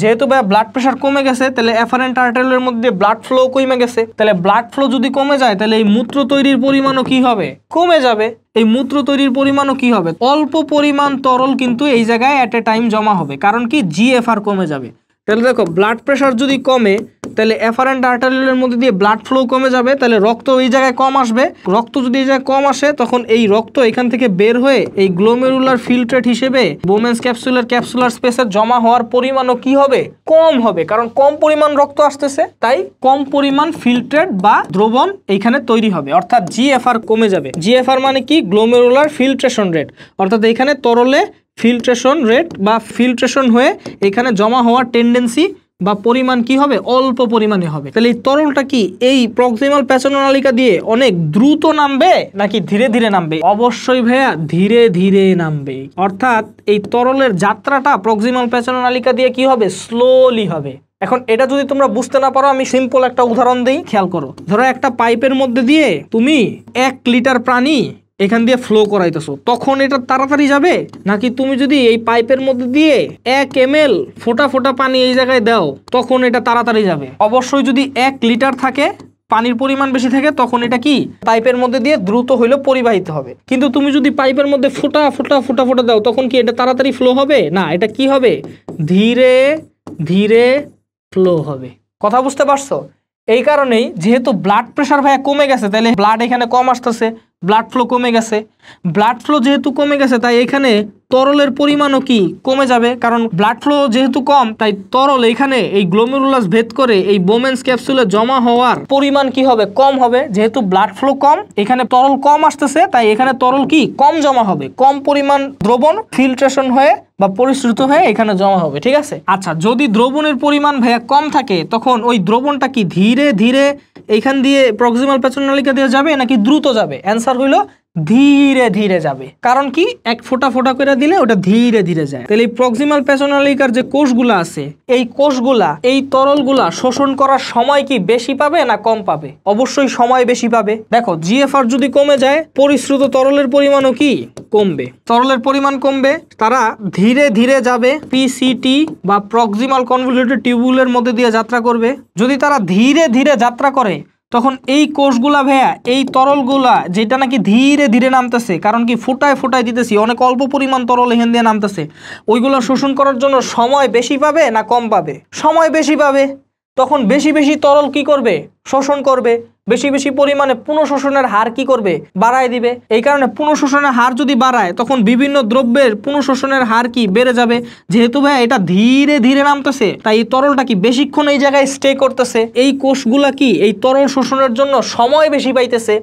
যেহেতু ভাইয়া ব্লাড প্রেশার কমে গেছে তাহলে অ্যাফারেন্ট আর্টেলের মধ্যে ব্লাড ফ্লো কমে গেছে তাহলে ব্লাড ফ্লো যদি কমে যায় তাহলে এই মূত্র তৈরির পরিমাণও কি হবে কমে যাবে এই মূত্র তৈরির পরিমাণও কি হবে অল্প পরিমাণ তরল কিন্তু এই জায়গায় অ্যাট এ টাইম জমা হবে কারণ কি জিএফআর কমে যাবে তাহলে দেখো ব্লাড প্রেশার যদি কমে তাহলে অ্যাফারেন্ট আর্টারিলের মধ্যে দিয়ে ব্লাড ফ্লো কমে যাবে তাহলে রক্ত ওই জায়গায় কম আসবে রক্ত যদি এই জায়গায় কম আসে তখন এই রক্ত এখান থেকে বের হয়ে এই গ্লোমেরুলার ফিল্ট্রেট হিসেবে বোমেন্স ক্যাপসুলার ক্যাপসুলার স্পেসের জমা হওয়ার পরিমাণও কি হবে কম হবে কারণ কম পরিমাণ রক্ত আসতেছে তাই কম পরিমাণ ফিল্ট্রেট বা দ্রবণ এইখানে তৈরি হবে অর্থাৎ জিএফআর কমে যাবে জিএফআর মানে কি গ্লোমেরুলার ফিল্ট্রেশন রেট অর্থাৎ এখানে তরলে ফিল্ট্রেশন রেট বা ফিল্ট্রেশন হয়ে এখানে জমা হওয়ার টেন্ডেন্সি বা পরিমাণ কি হবে অল্প পরিমাণে হবে তাহলে এই তরলটা কি এই প্রক্সিমাল প্যাচননালিকা দিয়ে অনেক দ্রুত নামবে নাকি ধীরে ধীরে নামবে অবশ্যই ভাইয়া ধীরে ধীরে নামবে অর্থাৎ এই তরলের যাত্রাটা প্রক্সিমাল নালিকা দিয়ে কি হবে স্লোলি হবে এখন এটা যদি তোমরা বুঝতে না পারো আমি সিম্পল একটা উদাহরণ দিই খেয়াল করো ধরো একটা পাইপের মধ্যে দিয়ে তুমি এক লিটার প্রাণী এখান দিয়ে ফ্লো করাইতেছো তখন এটা তাড়াতাড়ি যাবে নাকি তুমি যদি এই পাইপের মধ্যে দিয়ে এক এম এল ফোটা ফোটা পানি এই জায়গায় দাও তখন এটা তাড়াতাড়ি যাবে অবশ্যই যদি এক লিটার থাকে পানির পরিমাণ বেশি থাকে তখন এটা কি পাইপের মধ্যে দিয়ে দ্রুত হইলেও পরিবাহিত হবে কিন্তু তুমি যদি পাইপের মধ্যে ফোটা ফোটা ফোটা ফোটা দাও তখন কি এটা তাড়াতাড়ি ফ্লো হবে না এটা কি হবে ধীরে ধীরে ফ্লো হবে কথা বুঝতে পারছো এই কারণেই যেহেতু ব্লাড প্রেশার ভাইয়া কমে গেছে তাহলে ব্লাড এখানে কম আসতেছে ब्लड फ्लो কমে গেছে ब्लड फ्लो যেহেতু কমে গেছে তাই এখানে তরলের পরিমাণও কি কমে যাবে কারণ ব্লাড ফ্লো যেহেতু কম তাই তরল এখানে এই গ্লোমেরুলাস ভেদ করে এই বোমেন্স ক্যাপসুলে জমা হওয়ার পরিমাণ কি হবে কম হবে যেহেতু ব্লাড ফ্লো কম এখানে তরল কম আসতেছে তাই এখানে তরল কি কম জমা হবে কম পরিমাণ দ্রবণ ফিল্ট্রেশন হয়ে বা পরিশ্রুত হয়ে এখানে জমা হবে ঠিক আছে আচ্ছা যদি দ্রবণের পরিমাণ ভাইয়া কম থাকে তখন ওই দ্রবণটা কি ধীরে ধীরে এখান দিয়ে প্রক্সিমাল পেছন নালিকা দিয়ে যাবে নাকি দ্রুত যাবে অ্যান্সার হইল ধীরে ধীরে যাবে কারণ কি এক ফোটা ফোটা করে দিলে ওটা ধীরে ধীরে যায় তাহলে এই প্রক্সিমাল পেসোনালিকার যে কোষগুলা আছে এই কোষগুলা এই তরলগুলা শোষণ করার সময় কি বেশি পাবে না কম পাবে অবশ্যই সময় বেশি পাবে দেখো জিএফআর যদি কমে যায় পরিশ্রুত তরলের পরিমাণও কি কমবে তরলের পরিমাণ কমবে তারা ধীরে ধীরে যাবে পিসিটি বা প্রক্সিমাল কনভলিউটেড টিউবুলের মধ্যে দিয়ে যাত্রা করবে যদি তারা ধীরে ধীরে যাত্রা করে তখন এই কোষগুলা ভাইয়া এই তরলগুলা যেটা নাকি ধীরে ধীরে নামতেছে কারণ কি ফুটায় ফুটায় দিতেছি অনেক অল্প পরিমাণ তরল এখান দিয়ে নামতেছে ওইগুলো শোষণ করার জন্য সময় বেশি পাবে না কম পাবে সময় বেশি পাবে তখন বেশি বেশি তরল কি করবে শোষণ করবে বেশি বেশি পরিমাণে পুনঃশোষণের হার কি করবে বাড়ায় দিবে এই কারণে পুনঃশোষণের হার যদি বাড়ায় তখন বিভিন্ন দ্রব্যের পুনঃশোষণের হার কি বেড়ে যাবে যেহেতু ভাইয়া এটা ধীরে ধীরে নামতেছে তাই এই তরলটা কি বেশিক্ষণ এই জায়গায় স্টে করতেছে এই কোষগুলা কি এই তরল শোষণের জন্য সময় বেশি পাইতেছে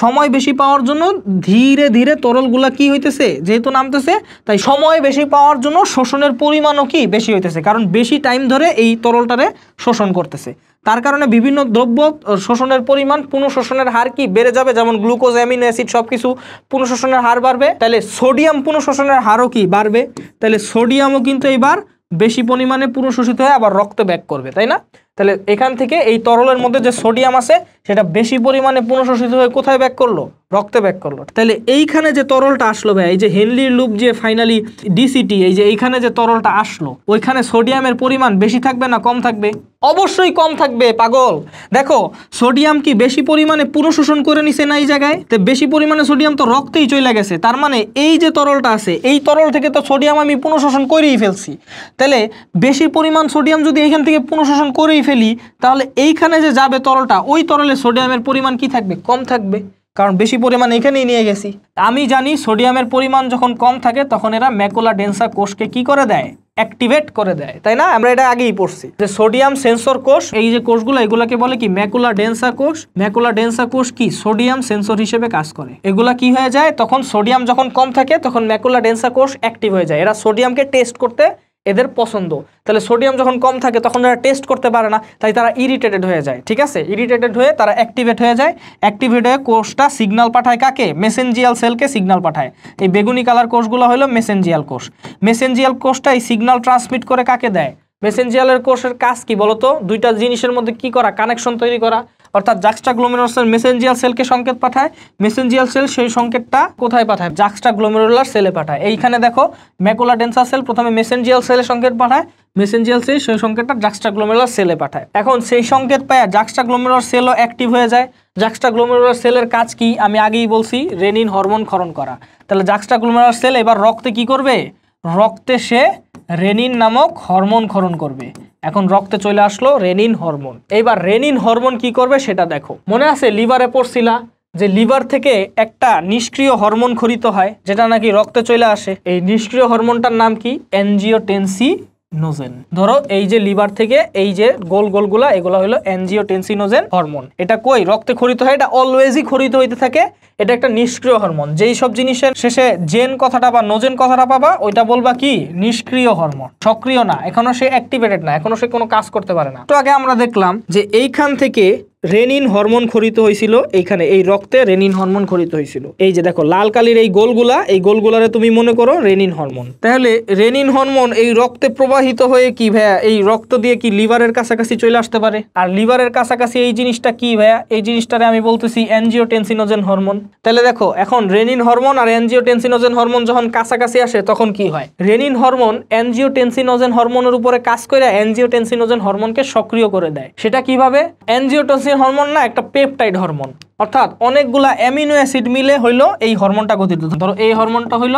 সময় বেশি পাওয়ার জন্য ধীরে ধীরে তরলগুলা কি হইতেছে যেহেতু নামতেছে তাই সময় বেশি পাওয়ার জন্য শোষণের পরিমাণও কি বেশি হইতেছে কারণ বেশি টাইম ধরে এই তরলটারে শোষণ করতেছে তার কারণে বিভিন্ন দ্রব্য শোষণের পরিমাণ পুনঃশোষণের হার কি বেড়ে যাবে যেমন গ্লুকোজ অ্যামিনো অ্যাসিড সব কিছু পুনঃশোষণের হার বাড়বে তাহলে সোডিয়াম পুনঃশোষণের হারও কি বাড়বে তাহলে সোডিয়ামও কিন্তু এইবার বেশি পরিমাণে পুনঃশোষিত হয়ে আবার রক্ত ব্যাক করবে তাই না তাহলে এখান থেকে এই তরলের মধ্যে যে সোডিয়াম আছে সেটা বেশি পরিমাণে পুনঃশোষিত হয়ে কোথায় ব্যাক করলো রক্তে ব্যাক করলো তাহলে এইখানে যে তরলটা আসলো ভাই এই যে হেনলির লুপ যে ফাইনালি ডিসিটি এই যে এইখানে যে তরলটা আসলো ওইখানে সোডিয়ামের পরিমাণ বেশি থাকবে না কম থাকবে অবশ্যই কম থাকবে পাগল দেখো সোডিয়াম কি বেশি পরিমাণে পুনঃশোষণ করে নিছে না এই জায়গায় তো বেশি পরিমাণে সোডিয়াম তো রক্তেই চলে গেছে তার মানে এই যে তরলটা আছে এই তরল থেকে তো সোডিয়াম আমি পুনঃশোষণ করেই ফেলছি তাহলে বেশি পরিমাণ সোডিয়াম যদি এখান থেকে পুনঃশোষণ করেই ফেলি তাহলে এইখানে যে যাবে তরলটা ওই তরলে সোডিয়ামের পরিমাণ কি থাকবে কম থাকবে কারণ বেশি পরিমাণ এখানেই নিয়ে গেছি আমি জানি সোডিয়ামের পরিমাণ যখন কম থাকে তখন এরা ম্যাকোলা ডেন্সা কোষকে কি করে দেয় অ্যাক্টিভেট করে দেয় তাই না আমরা এটা আগেই পড়ছি যে সোডিয়াম সেন্সর কোষ এই যে কোষগুলো এগুলাকে বলে কি ম্যাকুলা ডেন্সা কোষ ম্যাকুলা ডেন্সা কোষ কি সোডিয়াম সেন্সর হিসেবে কাজ করে এগুলা কি হয়ে যায় তখন সোডিয়াম যখন কম থাকে তখন ম্যাকুলা ডেন্সা কোষ অ্যাক্টিভ হয়ে যায় এরা সোডিয়ামকে টেস্ট করতে এদের পছন্দ তাহলে সোডিয়াম যখন কম থাকে তখন এরা টেস্ট করতে পারে না তাই তারা ইরিটেটেড হয়ে যায় ঠিক আছে ইরিটেটেড হয়ে তারা অ্যাক্টিভেট হয়ে যায় অ্যাক্টিভেট হয়ে কোষটা সিগনাল পাঠায় কাকে মেসেঞ্জিয়াল সেলকে সিগনাল পাঠায় এই বেগুনি কালার কোষগুলো হলো মেসেঞ্জিয়াল কোষ মেসেঞ্জিয়াল কোষটা এই সিগনাল ট্রান্সমিট করে কাকে দেয় মেসেঞ্জিয়ালের কোষের কাজ কি বলতো দুইটা জিনিসের মধ্যে কি করা কানেকশন তৈরি করা অর্থাৎ জাক্সটা গ্লোমেরুলার মেসেঞ্জিয়াল সেলকে সংকেত পাঠায় মেসেঞ্জিয়াল সেল সেই সংকেতটা কোথায় পাঠায় জাক্সটা গ্লোমেরুলার সেলে পাঠায় এইখানে দেখো ম্যাকুলা ডেন্সা সেল প্রথমে মেসেঞ্জিয়াল সেলে সংকেত পাঠায় মেসেঞ্জিয়াল সেল সেই সংকেতটা জাক্সটা গ্লোমেরুলার সেলে পাঠায় এখন সেই সংকেত পায় জাক্সটা গ্লোমেরুলার সেলও অ্যাক্টিভ হয়ে যায় জাক্সটা গ্লোমেরুলার সেলের কাজ কি আমি আগেই বলছি রেনিন হরমোন ক্ষরণ করা তাহলে জাক্সটা গ্লোমেরুলার সেল এবার রক্তে কি করবে রক্তে সে রেনিন নামক হরমোন ক্ষরণ করবে এখন রক্তে চলে আসলো রেনিন হরমোন এইবার রেনিন হরমোন কি করবে সেটা দেখো মনে আছে লিভারে পড়ছিলা যে লিভার থেকে একটা নিষ্ক্রিয় হরমোন খরিত হয় যেটা নাকি রক্তে চলে আসে এই নিষ্ক্রিয় হরমোনটার নাম কি এনজিওটেনসি নোজেন ধরো এই যে লিভার থেকে এই যে গোল গোলগুলা এগুলো হলো অ্যানজিওটেন্সিনোজেন হরমোন এটা কই রক্তে খরিত হয় এটা অলওয়েজই খরিত হইতে থাকে এটা একটা নিষ্ক্রিয় হরমোন যেই সব জিনিসের শেষে জেন কথাটা বা নোজেন কথাটা পাবা ওইটা বলবা কি নিষ্ক্রিয় হরমোন সক্রিয় না এখনো সে অ্যাক্টিভেটেড না এখনো সে কোনো কাজ করতে পারে না তো আগে আমরা দেখলাম যে এইখান থেকে রেনিন হরমোন খরিত হয়েছিল এইখানে এই রক্তে রেনিন হরমোন খরিত হয়েছিল এই যে দেখো লাল কালির এই গোলগুলা এই গোলগুলারে তুমি মনে করো রেনিন হরমোন তাহলে রেনিন হরমোন এই রক্তে প্রবাহিত হয়ে কি ভাইয়া এই রক্ত দিয়ে কি লিভারের কাছাকাছি চলে আসতে পারে আর লিভারের কাছাকাছি এই জিনিসটা কি ভাইয়া এই জিনিসটারে আমি বলতেছি অ্যানজিওটেনসিনোজেন হরমোন তাহলে দেখো এখন রেনিন হরমোন আর অ্যানজিওটেনসিনোজেন হরমোন যখন কাছাকাছি আসে তখন কি হয় রেনিন হরমোন অ্যানজিওটেনসিনোজেন হরমোনের উপরে কাজ করে অ্যানজিওটেনসিনোজেন হরমোনকে সক্রিয় করে দেয় সেটা কিভাবে অ্যানজিওটেনসিন হরমোন না একটা পেপটাইড হরমোন অর্থাৎ অনেকগুলা অ্যামিনো অ্যাসিড মিলে হইল এই হরমোনটা গঠিত ধরো এই হরমোনটা হইল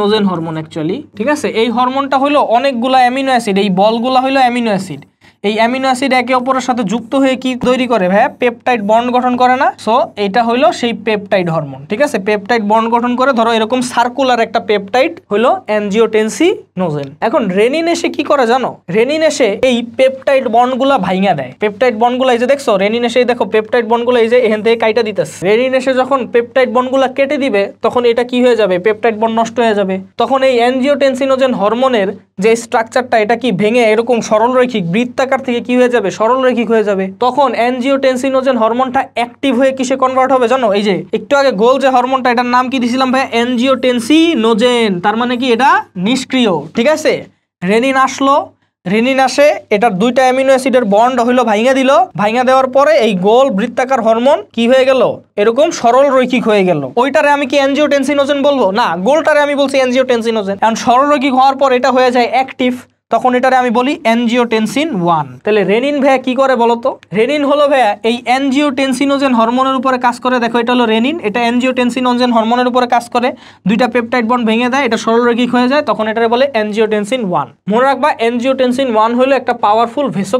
নোজেন হরমোন অ্যাকচুয়ালি ঠিক আছে এই হরমোনটা হইল অনেকগুলা অ্যামিনো অ্যাসিড এই বলগুলা হইল অ্যামিনো অ্যাসিড এই অ্যামিনো অ্যাসিড একে অপরের সাথে যুক্ত হয়ে কি তৈরি করে ভ্যা পেপটাইড বন্ড গঠন করে না সো এটা হলো সেই পেপটাইড হরমোন ঠিক আছে পেপটাইড বন্ড গঠন করে ধরো এরকম সার্কুলার একটা পেপটাইড হলো অ্যানজিওটেন্সি নোজেল এখন রেনিন এসে কি করে জানো রেনিন এসে এই পেপটাইড বন্ডগুলা ভাইঙা দেয় পেপটাইড বন্ডগুলা এই যে দেখছো রেনিন এসে দেখো পেপটাইড গুলা এই যে এখান থেকে কাইটা দিতেছে রেনিন এসে যখন পেপটাইড বন্ডগুলা কেটে দিবে তখন এটা কি হয়ে যাবে পেপটাইড বন্ড নষ্ট হয়ে যাবে তখন এই অ্যানজিওটেন্সিনোজেন হরমোনের যে স্ট্রাকচারটা এটা কি ভেঙে এরকম সরলরৈখিক বৃত্তাকার আকার থেকে কি হয়ে যাবে সরলরেখিক হয়ে যাবে তখন এনজিওটেনসিনোজেন হরমোনটা অ্যাক্টিভ হয়ে কিসে কনভার্ট হবে জানো এই যে একটু আগে গোল যে হরমোনটা এটার নাম কি দিছিলাম ভাই এনজিওটেনসিনোজেন তার মানে কি এটা নিষ্ক্রিয় ঠিক আছে রেনিন আসলো রেনিন আসে এটার দুইটা অ্যামিনো অ্যাসিডের বন্ড হইলো ভাইঙা দিল ভাঙা দেওয়ার পরে এই গোল বৃত্তাকার হরমোন কি হয়ে গেল এরকম সরল রৈখিক হয়ে গেল ওইটারে আমি কি এনজিও টেনসিনোজেন বলবো না গোলটারে আমি বলছি এনজিও কারণ সরল রৈখিক হওয়ার পর এটা হয়ে যায় অ্যাক্টিভ তখন এটারে আমি বলি এনজিওটেনসিন ওয়ান তাহলে রেনিন ভাইয়া কি করে বলতো রেনিন হলো ভাইয়া এই এনজিওটেনসিনোজেন হরমোনের উপরে কাজ করে দেখো এটা হলো রেনিন এটা এনজিওটেনসিনোজেন হরমোনের উপরে কাজ করে দুইটা পেপটাইড বন্ড ভেঙে দেয় এটা সরলরৈখিক হয়ে যায় তখন এটারে বলে এনজিওটেনসিন ওয়ান মনে রাখবা এনজিওটেনসিন ওয়ান হলো একটা পাওয়ারফুল ভেসো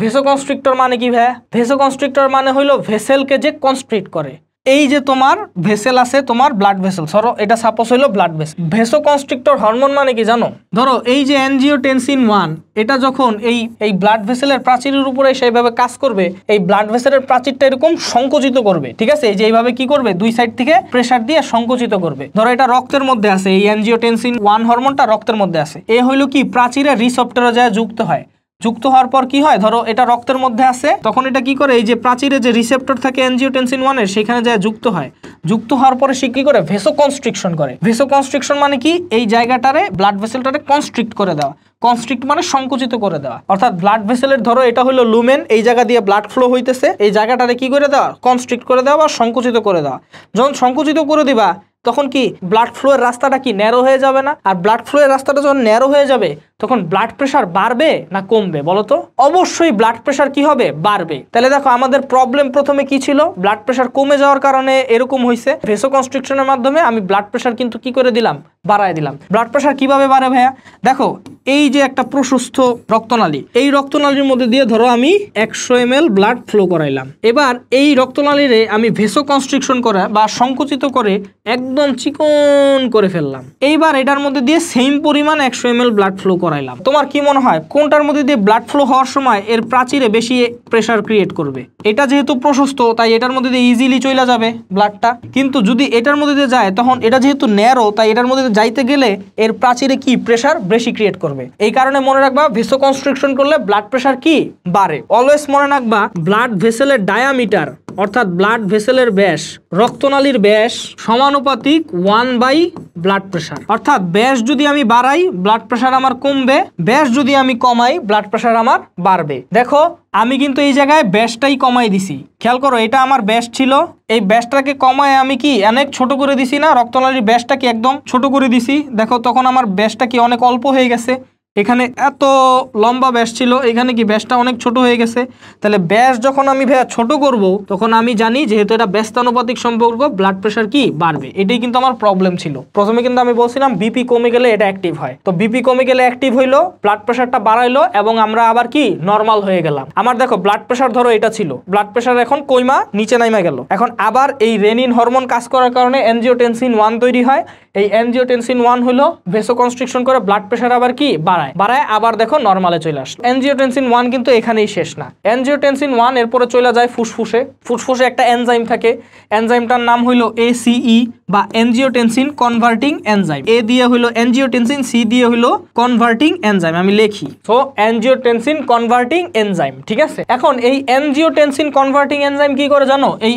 ভেসো কনস্ট্রিক্টর মানে কি ভেসো কনস্ট্রিক্টর মানে হলো ভেসেলকে যে কনস্ট্রিক্ট করে এই যে তোমার ভেসেল আছে তোমার ব্লাড ভেসেল ধরো এটা সাপোজ হইলো blood vessel vasoconstrictor hormone মানে কি জানো ধরো এই যে এনজিও টেনসিন ওয়ান এটা যখন এই এই ব্লাড ভেসেলের প্রাচীরের উপরে সেইভাবে কাজ করবে এই ব্লাড ভেসেলের প্রাচীরটা এরকম সংকোচিত করবে ঠিক আছে এই যে এইভাবে কি করবে দুই সাইড থেকে প্রেশার দিয়ে সংকোচিত করবে ধরো এটা রক্তের মধ্যে আছে এই এনজিও টেনসিন ওয়ান হরমোনটা রক্তের মধ্যে আছে এ হইলো কি প্রাচীরের রিসপ্টরে যা যুক্ত হয় যুক্ত হওয়ার পর কি হয় ধরো এটা রক্তের মধ্যে আছে তখন এটা কি করে এই যে প্রাচীরে যে রিসেপ্টর থাকে এনজিওটেনসিন ওয়ানের সেখানে যায় যুক্ত হয় যুক্ত হওয়ার পরে সে কি করে ভেসো কনস্ট্রিকশন করে ভেসো কনস্ট্রিকশন মানে কি এই জায়গাটারে ব্লাড ভেসেলটারে কনস্ট্রিক্ট করে দেওয়া কনস্ট্রিক্ট মানে সংকুচিত করে দেওয়া অর্থাৎ ব্লাড ভেসেলের ধরো এটা হলো লুমেন এই জায়গা দিয়ে ব্লাড ফ্লো হইতেছে এই জায়গাটারে কি করে দেওয়া কনস্ট্রিক্ট করে দেওয়া বা সংকুচিত করে দেওয়া যখন সংকুচিত করে দিবা তখন কি ব্লাড ফ্লোয়ের রাস্তাটা কি ন্যারো হয়ে যাবে না আর ব্লাড ফ্লোয়ের রাস্তাটা যখন ন্যারো হয়ে যাবে তখন ব্লাড প্রেশার বাড়বে না কমবে বলতো অবশ্যই ব্লাড প্রেশার কি হবে বাড়বে তাহলে দেখো আমাদের প্রবলেম প্রথমে কি ছিল ব্লাড প্রেশার কমে যাওয়ার কারণে এরকম হয়েছে ভেসো কনস্ট্রিকশনের মাধ্যমে আমি ব্লাড প্রেশার কিন্তু কি করে দিলাম বাড়ায় দিলাম ব্লাড প্রেশার কিভাবে বাড়ে ভাইয়া দেখো এই যে একটা প্রশস্ত রক্তনালী এই রক্তনালীর মধ্যে দিয়ে ধরো আমি একশো এম ব্লাড ফ্লো করাইলাম এবার এই রক্তনালীরে আমি ভেসো কনস্ট্রিকশন করা বা সংকুচিত করে একদম একদম চিকন করে ফেললাম এইবার এটার মধ্যে দিয়ে সেম পরিমাণ একশো এম ব্লাড ফ্লো করাইলাম তোমার কি মনে হয় কোনটার মধ্যে দিয়ে ব্লাড ফ্লো হওয়ার সময় এর প্রাচীরে বেশি প্রেশার ক্রিয়েট করবে এটা যেহেতু প্রশস্ত তাই এটার মধ্যে দিয়ে ইজিলি চলে যাবে ব্লাডটা কিন্তু যদি এটার মধ্যে দিয়ে যায় তখন এটা যেহেতু ন্যারো তাই এটার মধ্যে যাইতে গেলে এর প্রাচীরে কি প্রেশার বেশি ক্রিয়েট করবে এই কারণে মনে রাখবা ভেসো কনস্ট্রিকশন করলে ব্লাড প্রেশার কি বাড়ে অলওয়েজ মনে রাখবা ব্লাড ভেসেলের ডায়ামিটার অর্থাৎ ব্লাড ভেসেলের ব্যাস রক্তনালীর ব্যাস সমানুপাতিক ওয়ান বাই ব্লাড প্রেশার অর্থাৎ ব্যাস যদি আমি বাড়াই ব্লাড প্রেশার আমার কমবে ব্যাস যদি আমি কমাই ব্লাড প্রেশার আমার বাড়বে দেখো আমি কিন্তু এই জায়গায় ব্যাসটাই কমাই দিছি খেয়াল করো এটা আমার ব্যাস ছিল এই ব্যাসটাকে কমায় আমি কি অনেক ছোট করে দিছি না রক্তনালীর ব্যাসটা কি একদম ছোট করে দিছি দেখো তখন আমার ব্যাসটা কি অনেক অল্প হয়ে গেছে এখানে এত লম্বা ব্যাস ছিল এখানে কি ব্যাসটা অনেক ছোট হয়ে গেছে তাহলে ব্যাস যখন আমি ভাইয়া ছোট করব তখন আমি জানি যেহেতু এটা ব্যস্তানুপাতিক সম্পর্ক ব্লাড প্রেশার কি বাড়বে এটাই কিন্তু আমার প্রবলেম ছিল প্রথমে কিন্তু আমি বলছিলাম বিপি কমে গেলে এটা অ্যাক্টিভ হয় তো বিপি কমে গেলে অ্যাক্টিভ হইলো ব্লাড প্রেশারটা বাড়াইলো এবং আমরা আবার কি নর্মাল হয়ে গেলাম আমার দেখো ব্লাড প্রেশার ধরো এটা ছিল ব্লাড প্রেশার এখন কইমা নিচে নাইমা গেল এখন আবার এই রেনিন হরমোন কাজ করার কারণে এনজিওটেনসিন ওয়ান তৈরি হয় এই এনজিওটেনসিন ওয়ান হলো ভেসো কনস্ট্রিকশন করে ব্লাড প্রেশার আবার কি বাড়ায় বাড়ায় বাড়ায় আবার দেখো নর্মালে চলে আসলো এনজিওটেনসিন ওয়ান কিন্তু এখানেই শেষ না এনজিওটেনসিন ওয়ান এরপরে চলে যায় ফুসফুসে ফুসফুসে একটা এনজাইম থাকে এনজাইমটার নাম হইলো এসিই e বা এনজিওটেনসিন কনভার্টিং এনজাইম এ দিয়ে হইল এনজিওটেনসিন সি দিয়ে হইলো কনভার্টিং এনজাইম আমি লিখি সো এনজিওটেনসিন কনভার্টিং এনজাইম ঠিক আছে এখন এই এনজিওটেনসিন কনভার্টিং এনজাইম কি করে জানো এই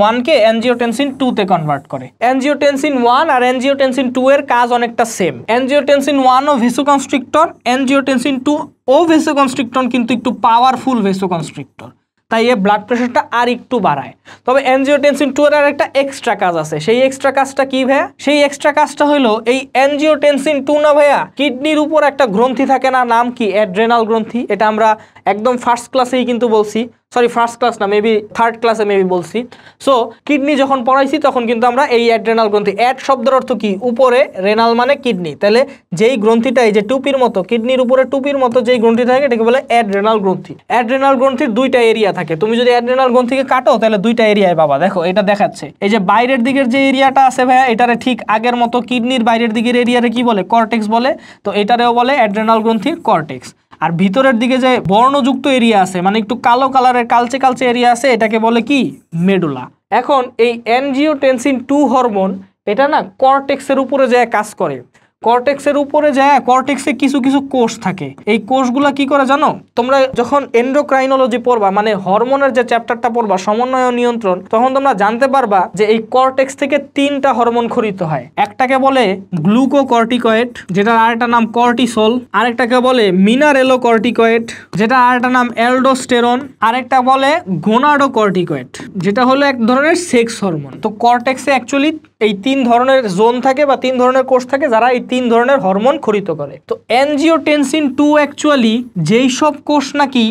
ওয়ান কে ওয়ানকে টু তে কনভার্ট করে এনজিওটেনসিন ওয়ান আর এনজিওটেনসিন টু এর কাজ অনেকটা সেম এনজিওটেনসিন ওয়ান ও ভিসুকনস্ট কনস্ট্রিক্টর অ্যানজিওটেন্সিন টু ও ভেসো কনস্ট্রিক্টন কিন্তু একটু পাওয়ারফুল ভেসো কনস্ট্রিক্টর তাই এ ব্লাড প্রেশারটা আর একটু বাড়ায় তবে অ্যানজিওটেন্সিন টু এর আর একটা এক্সট্রা কাজ আছে সেই এক্সট্রা কাজটা কি ভাইয়া সেই এক্সট্রা কাজটা হলো এই অ্যানজিওটেন্সিন টু না ভাইয়া কিডনির উপর একটা গ্রন্থি থাকে না নাম কি অ্যাড্রেনাল গ্রন্থি এটা আমরা একদম ফার্স্ট ক্লাসেই কিন্তু বলছি সরি ফার্স্ট ক্লাস না মেবি থার্ড ক্লাসে মেবি বলছি সো কিডনি যখন পড়াইছি তখন কিন্তু আমরা এই অ্যাড্রেনাল গ্রন্থি অ্যাড শব্দের অর্থ কি উপরে রেনাল মানে কিডনি তাহলে যেই গ্রন্থিটা এই যে টুপির মতো কিডনির উপরে টুপির মতো যেই গ্রন্থি থাকে এটাকে বলে অ্যাড্রেনাল গ্রন্থি অ্যাড্রেনাল গ্রন্থির দুইটা এরিয়া থাকে তুমি যদি অ্যাড্রেনাল গ্রন্থিকে কাটো তাহলে দুইটা এরিয়ায় বাবা দেখো এটা দেখাচ্ছে এই যে বাইরের দিকের যে এরিয়াটা আছে ভাইয়া এটারে ঠিক আগের মতো কিডনির বাইরের দিকের এরিয়ারে কি বলে কর্টেক্স বলে তো এটারেও বলে অ্যাড্রেনাল গ্রন্থির কর্টেক্স আর ভিতরের দিকে যে বর্ণযুক্ত এরিয়া আছে মানে একটু কালো কালারের কালচে কালচে এরিয়া আছে এটাকে বলে কি মেডুলা এখন এই এনজিও টেনসিন টু হরমোন এটা না কর্টেক্সের উপরে যে কাজ করে কর্টেক্সের উপরে যায় কর্টেক্সে কিছু কিছু কোষ থাকে এই কোষগুলা কি করে জানো তোমরা যখন এন্ডোক্রাইনোলজি পড়বা মানে হরমোনের যে চ্যাপ্টারটা পড়বা সমন্বয় নিয়ন্ত্রণ তখন তোমরা জানতে পারবা যে এই কর্টেক্স থেকে তিনটা হরমোন খরিত হয় একটাকে বলে গ্লুকোকর্টিকয়েড যেটার আরেকটা নাম কর্টিসোল আরেকটাকে বলে মিনারেলো কর্টিকয়েড যেটা আরেকটা নাম অ্যালডোস্টেরন আরেকটা বলে গোনাডো কর্টিকয়েড যেটা হলো এক ধরনের সেক্স হরমোন তো কর্টেক্সে অ্যাকচুয়ালি এই তিন ধরনের জোন থাকে বা তিন ধরনের কোষ থাকে যারা এই তিন ধরনের হরমোন খরিত করে তো অ্যানজিওটেনসিন টু অ্যাকচুয়ালি যেই সব কোষ নাকি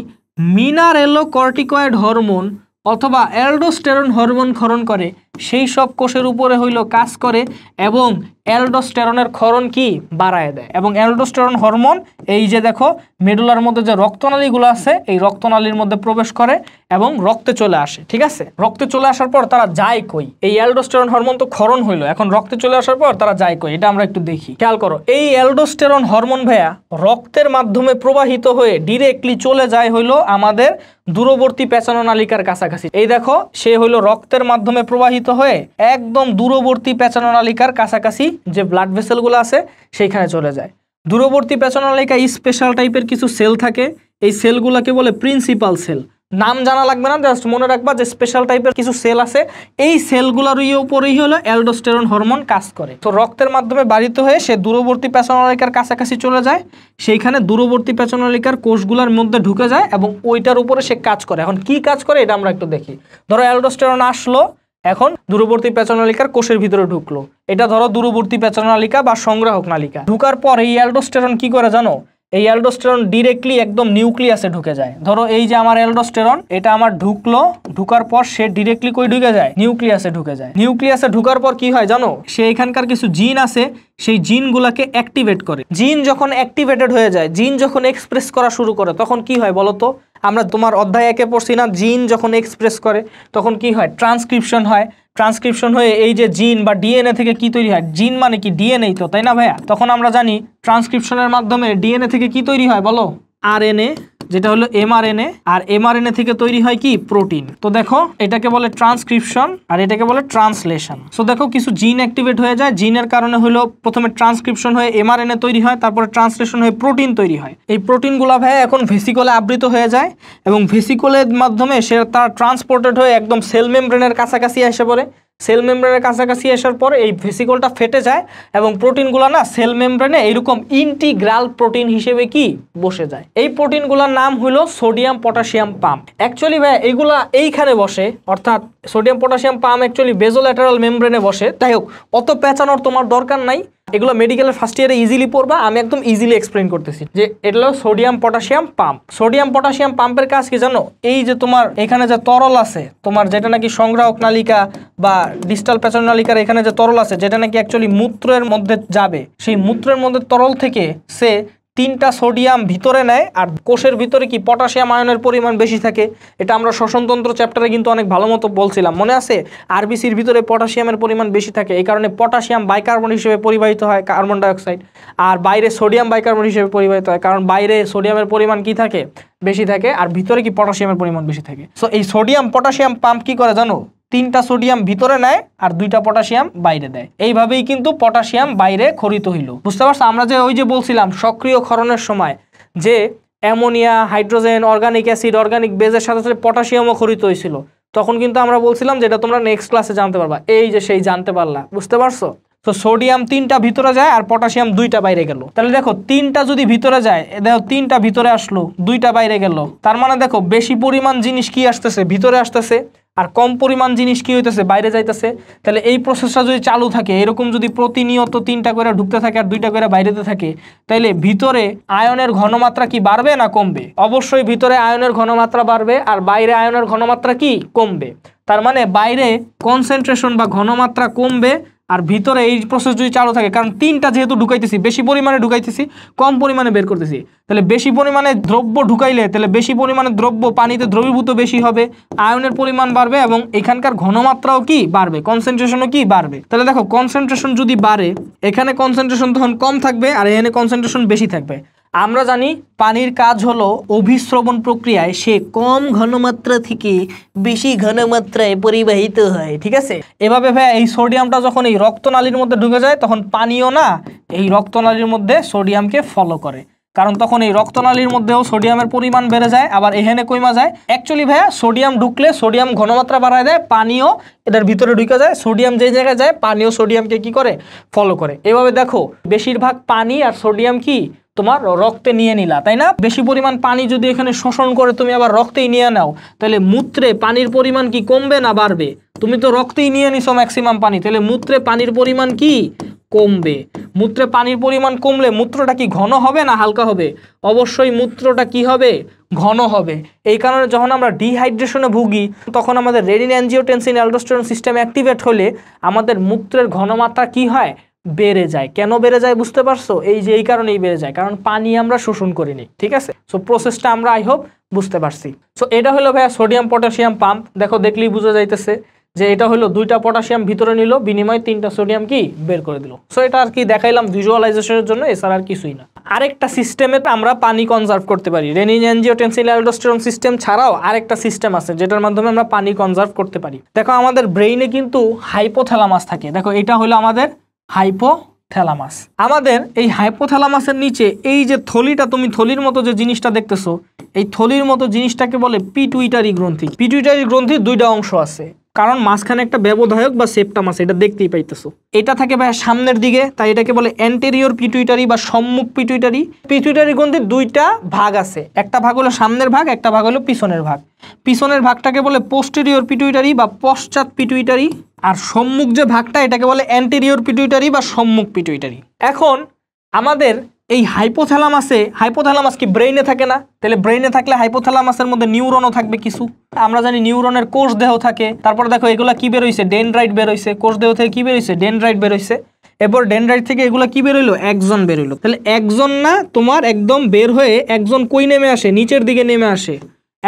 মিনারেলো কর্টিকয়েড হরমোন অথবা অ্যালডোস্টেরন হরমোন খরণ করে সেই সব কোষের উপরে হইল কাজ করে এবং অ্যালডোস্টেরনের ক্ষরণ কি বাড়ায় দেয় এবং অ্যালডোস্টেরন হরমোন এই যে দেখো মেডুলার মধ্যে যে রক্তনালীগুলো আছে এই রক্তনালীর মধ্যে প্রবেশ করে এবং রক্তে চলে আসে ঠিক আছে রক্তে চলে আসার পর তারা যায় কই এই অ্যালডোস্টেরন হরমোন তো ক্ষরণ হইলো এখন রক্তে চলে আসার পর তারা যায় কই এটা আমরা একটু দেখি খেয়াল করো এই অ্যালডোস্টেরন হরমোন ভাইয়া রক্তের মাধ্যমে প্রবাহিত হয়ে ডিরেক্টলি চলে যায় হইলো আমাদের দূরবর্তী পেঁচানো নালিকার কাছাকাছি এই দেখো সে হইলো রক্তের মাধ্যমে প্রবাহিত মিলিত হয়ে একদম দূরবর্তী পেঁচানোনালিকার কাছাকাছি যে ব্লাড ভেসেলগুলো আছে সেইখানে চলে যায় দূরবর্তী পেঁচানোনালিকা স্পেশাল টাইপের কিছু সেল থাকে এই সেলগুলোকে বলে প্রিন্সিপাল সেল নাম জানা লাগবে না জাস্ট মনে রাখবা যে স্পেশাল টাইপের কিছু সেল আছে এই সেলগুলোর উপরেই হলো অ্যালডোস্টেরন হরমোন কাজ করে তো রক্তের মাধ্যমে বাড়িত হয়ে সে দূরবর্তী পেছনালিকার কাছাকাছি চলে যায় সেইখানে দূরবর্তী পেছনালিকার কোষগুলোর মধ্যে ঢুকে যায় এবং ওইটার উপরে সে কাজ করে এখন কি কাজ করে এটা আমরা একটু দেখি ধরো অ্যালডোস্টেরন আসলো এখন দূরবর্তী পেচনালিকার কোষের ভিতরে ঢুকলো এটা ধরো দূরবর্তী পেচনালিকা বা সংগ্রাহক নালিকা ঢুকার পর এই অ্যালডোস্টেরন কি করে জানো এই অ্যালডোস্টেরন ডিরেক্টলি একদম নিউক্লিয়াসে ঢুকে যায় ধরো এই যে আমার অ্যালডোস্টেরন এটা আমার ঢুকলো ঢুকার পর সে ডিরেক্টলি কই ঢুকে যায় নিউক্লিয়াসে ঢুকে যায় নিউক্লিয়াসে ঢুকার পর কি হয় জানো সে এখানকার কিছু জিন আছে সেই জিনগুলাকে অ্যাক্টিভেট করে জিন যখন অ্যাক্টিভেটেড হয়ে যায় জিন যখন এক্সপ্রেস করা শুরু করে তখন কি হয় বলতো আমরা তোমার অধ্যায় একে পড়ছি না জিন যখন এক্সপ্রেস করে তখন কি হয় ট্রান্সক্রিপশন হয় ট্রান্সক্রিপশন হয়ে এই যে জিন বা ডিএনএ থেকে কি তৈরি হয় জিন মানে কি ডিএনএ তো তাই না ভাইয়া তখন আমরা জানি ট্রান্সক্রিপশনের মাধ্যমে ডিএনএ থেকে কি তৈরি হয় বলো আর এ যেটা হলো এমআরএনএ আর এমআরএনএ থেকে তৈরি হয় কি প্রোটিন তো দেখো এটাকে বলে ট্রান্সক্রিপশন আর এটাকে বলে ট্রান্সলেশন সো দেখো কিছু জিন অ্যাক্টিভেট হয়ে যায় জিনের কারণে হলো প্রথমে ট্রান্সক্রিপশন হয়ে এমআরএনএ তৈরি হয় তারপরে ট্রান্সলেশন হয়ে প্রোটিন তৈরি হয় এই প্রোটিনগুলো ভাই এখন ভেসিকলে আবৃত হয়ে যায় এবং ভেসিকলের মাধ্যমে সে তার ট্রান্সপোর্টেড হয়ে একদম সেল মেমব্রেনের কাছাকাছি এসে পড়ে সেল মেমব্রেনের কাছাকাছি আসার পর এই ভেসিকলটা ফেটে যায় এবং প্রোটিনগুলো না সেল মেমব্রেনে এইরকম ইন্টিগ্রাল প্রোটিন হিসেবে কি বসে যায় এই প্রোটিনগুলোর নাম হলো সোডিয়াম পটাশিয়াম পাম্প অ্যাকচুয়ালি ভাই এইগুলা এইখানে বসে অর্থাৎ sodium potassium pump actually basolateral মেমব্রেনে বসে তাই হোক অত পেঁচানোর তোমার দরকার নাই এগুলো মেডিকেলের ফার্স্ট ইয়ারে ইজিলি পড়বা আমি একদম ইজিলি এক্সপ্লেন করতেছি যে এটা হলো sodium potassium pump sodium potassium পাম্পের কাজ কি জানো এই যে তোমার এখানে যে তরল আছে তোমার যেটা নাকি সংগ্রাহক নালিকা বা ডিস্টাল প্যাচন নালিকার এখানে যে তরল আছে যেটা নাকি অ্যাকচুয়ালি মূত্রের মধ্যে যাবে সেই মূত্রের মধ্যে তরল থেকে সে তিনটা সোডিয়াম ভিতরে নেয় আর কোষের ভিতরে কি পটাশিয়াম আয়নের পরিমাণ বেশি থাকে এটা আমরা শ্বসনতন্ত্র চ্যাপ্টারে কিন্তু অনেক ভালো মতো বলছিলাম মনে আছে আরবিসির ভিতরে পটাশিয়ামের পরিমাণ বেশি থাকে এই কারণে পটাশিয়াম বাইকার্বন হিসেবে পরিবাহিত হয় কার্বন ডাইঅক্সাইড আর বাইরে সোডিয়াম বাইকার্বন হিসেবে পরিবাহিত হয় কারণ বাইরে সোডিয়ামের পরিমাণ কি থাকে বেশি থাকে আর ভিতরে কি পটাশিয়ামের পরিমাণ বেশি থাকে সো এই সোডিয়াম পটাশিয়াম পাম্প কি করে জানো তিনটা সোডিয়াম ভিতরে নেয় আর দুইটা পটাশিয়াম বাইরে দেয় এইভাবেই কিন্তু পটাশিয়াম বাইরে খরিত হইল বুঝতে পারছো আমরা যে ওই যে বলছিলাম সক্রিয় ক্ষরণের সময় যে ammonia hydrogen organic acid organic বেজের সাথে সাথে পটাশিয়ামও খরিত হয়েছিল তখন কিন্তু আমরা বলছিলাম যেটা তোমরা নেক্সট ক্লাসে জানতে পারবা এই যে সেই জানতে পারলা বুঝতে পারছো তো সোডিয়াম তিনটা ভিতরে যায় আর পটাশিয়াম দুইটা বাইরে গেল তাহলে দেখো তিনটা যদি ভিতরে যায় দেখো তিনটা ভিতরে আসলো দুইটা বাইরে গেল তার মানে দেখো বেশি পরিমাণ জিনিস কি আসতেছে ভিতরে আসতেছে আর কম পরিমাণ জিনিস কী হইতেছে বাইরে যাইতেছে তাহলে এই প্রসেসটা যদি চালু থাকে এরকম যদি প্রতিনিয়ত তিনটা করে ঢুকতে থাকে আর দুইটা করে বাইরেতে থাকে তাহলে ভিতরে আয়নের ঘনমাত্রা কি বাড়বে না কমবে অবশ্যই ভিতরে আয়নের ঘনমাত্রা বাড়বে আর বাইরে আয়নের ঘনমাত্রা কি কমবে তার মানে বাইরে কনসেন্ট্রেশন বা ঘনমাত্রা কমবে আর ভিতরে এই প্রসেস যদি চালু থাকে কারণ তিনটা যেহেতু ঢুকাইতেছি বেশি পরিমাণে ঢুকাইতেছি কম পরিমাণে বের করতেছি তাহলে বেশি পরিমাণে দ্রব্য ঢুকাইলে তাহলে বেশি পরিমাণে দ্রব্য পানিতে দ্রবীভূত বেশি হবে আয়নের পরিমাণ বাড়বে এবং এখানকার ঘনমাত্রাও কি বাড়বে কনসেন্ট্রেশনও কি বাড়বে তাহলে দেখো কনসেন্ট্রেশন যদি বাড়ে এখানে কনসেন্ট্রেশন তখন কম থাকবে আর এখানে কনসেন্ট্রেশন বেশি থাকবে আমরা জানি পানির কাজ হলো অভিশ্রবণ প্রক্রিয়ায় সে কম ঘনমাত্রা থেকে বেশি ঘনমাত্রায় পরিবাহিত হয় ঠিক আছে এভাবে ভাই এই সোডিয়ামটা যখন এই রক্তনালীর মধ্যে ঢুকে যায় তখন পানিও না এই রক্তনালীর মধ্যে সোডিয়ামকে ফলো করে কারণ তখন এই রক্তনালীর মধ্যেও সোডিয়ামের পরিমাণ বেড়ে যায় আবার এহেনে কইমা যায় অ্যাকচুয়ালি ভাইয়া সোডিয়াম ঢুকলে সোডিয়াম ঘনমাত্রা বাড়ায় দেয় পানিও এদের ভিতরে ঢুকে যায় সোডিয়াম যে জায়গায় যায় পানিও সোডিয়ামকে কি করে ফলো করে এভাবে দেখো বেশিরভাগ পানি আর সোডিয়াম কি তোমার রক্তে নিয়ে নিলা তাই না বেশি পরিমাণ পানি যদি এখানে শোষণ করে তুমি আবার রক্তেই নিয়ে নাও তাহলে মূত্রে পানির পরিমাণ কি কমবে না বাড়বে তুমি তো রক্তেই নিয়ে নিছো ম্যাক্সিমাম পানি তাহলে মূত্রে পানির পরিমাণ কি কমবে মূত্রে পানির পরিমাণ কমলে মূত্রটা কি ঘন হবে না হালকা হবে অবশ্যই মূত্রটা কি হবে ঘন হবে এই কারণে যখন আমরা ডিহাইড্রেশনে ভুগি তখন আমাদের renin angiotensin aldosterone system activate হলে আমাদের মূত্রের ঘনমাত্রা কি হয় বেড়ে যায় কেন বেড়ে যায় বুঝতে পারছো এই যে এই কারণেই বেড়ে যায় কারণ পানি আমরা শোষণ করিনি ঠিক আছে সো প্রসেসটা আমরা আই হোপ বুঝতে পারছি সো এটা হলো ভাইয়া সোডিয়াম পটাশিয়াম পাম্প দেখো দেখলেই বুঝা যাইতেছে যে এটা হলো দুইটা পটাশিয়াম ভিতরে নিল বিনিময়ে তিনটা সোডিয়াম কি বের করে দিল সো এটা আর কি দেখাইলাম ভিজুয়ালাইজেশনের জন্য এছাড়া আর কিছুই না আরেকটা সিস্টেমে আমরা পানি কনজার্ভ করতে পারি রেনিন এনজিওটেন্সিল অ্যালডোস্টেরন সিস্টেম ছাড়াও আরেকটা সিস্টেম আছে যেটার মাধ্যমে আমরা পানি কনজার্ভ করতে পারি দেখো আমাদের ব্রেইনে কিন্তু হাইপোথ্যালামাস থাকে দেখো এটা হলো আমাদের হাইপো থ্যালামাস আমাদের এই হাইপোথ্যালামাসের নিচে এই যে থলিটা তুমি থলির মতো যে জিনিসটা দেখতেছো এই থলির মতো জিনিসটাকে বলে পিটুইটারি গ্রন্থি পিটুইটারি গ্রন্থির দুইটা অংশ আছে কারণ মাঝখানে একটা ব্যবধায়ক বা সেপটাম আছে এটা দেখতেই পাইতেছো এটা থাকে ভাইয়া সামনের দিকে তাই এটাকে বলে অ্যান্টেরিয়র পিটুইটারি বা সম্মুখ পিটুইটারি পিটুইটারি গ্রন্থির দুইটা ভাগ আছে একটা ভাগ হলো সামনের ভাগ একটা ভাগ হলো পিছনের ভাগ পিছনের ভাগটাকে বলে পোস্টেরিয়র পিটুইটারি বা পশ্চাৎ পিটুইটারি আর সম্মুখ যে ভাগটা এটাকে বলে অ্যান্টেরিয়র পিটুইটারি বা সম্মুখ পিটুইটারি এখন আমাদের এই হাইপোথ্যালামাসে হাইপোথ্যালামাস কি ব্রেইনে থাকে না তাহলে ব্রেইনে থাকলে হাইপোথ্যালামাসের মধ্যে নিউরনও থাকবে কিছু আমরা জানি নিউরনের কোষ দেহ থাকে তারপর দেখো এগুলো কি বেরোইছে ডেনড্রাইট বেরোইছে কোষ দেহ থেকে কি বেরোইছে ডেনড্রাইট বেরোইছে এরপর ডেনড্রাইট থেকে এগুলো কি বেরোইলো একজন বেরোইলো তাহলে একজন না তোমার একদম বের হয়ে একজন কই নেমে আসে নিচের দিকে নেমে আসে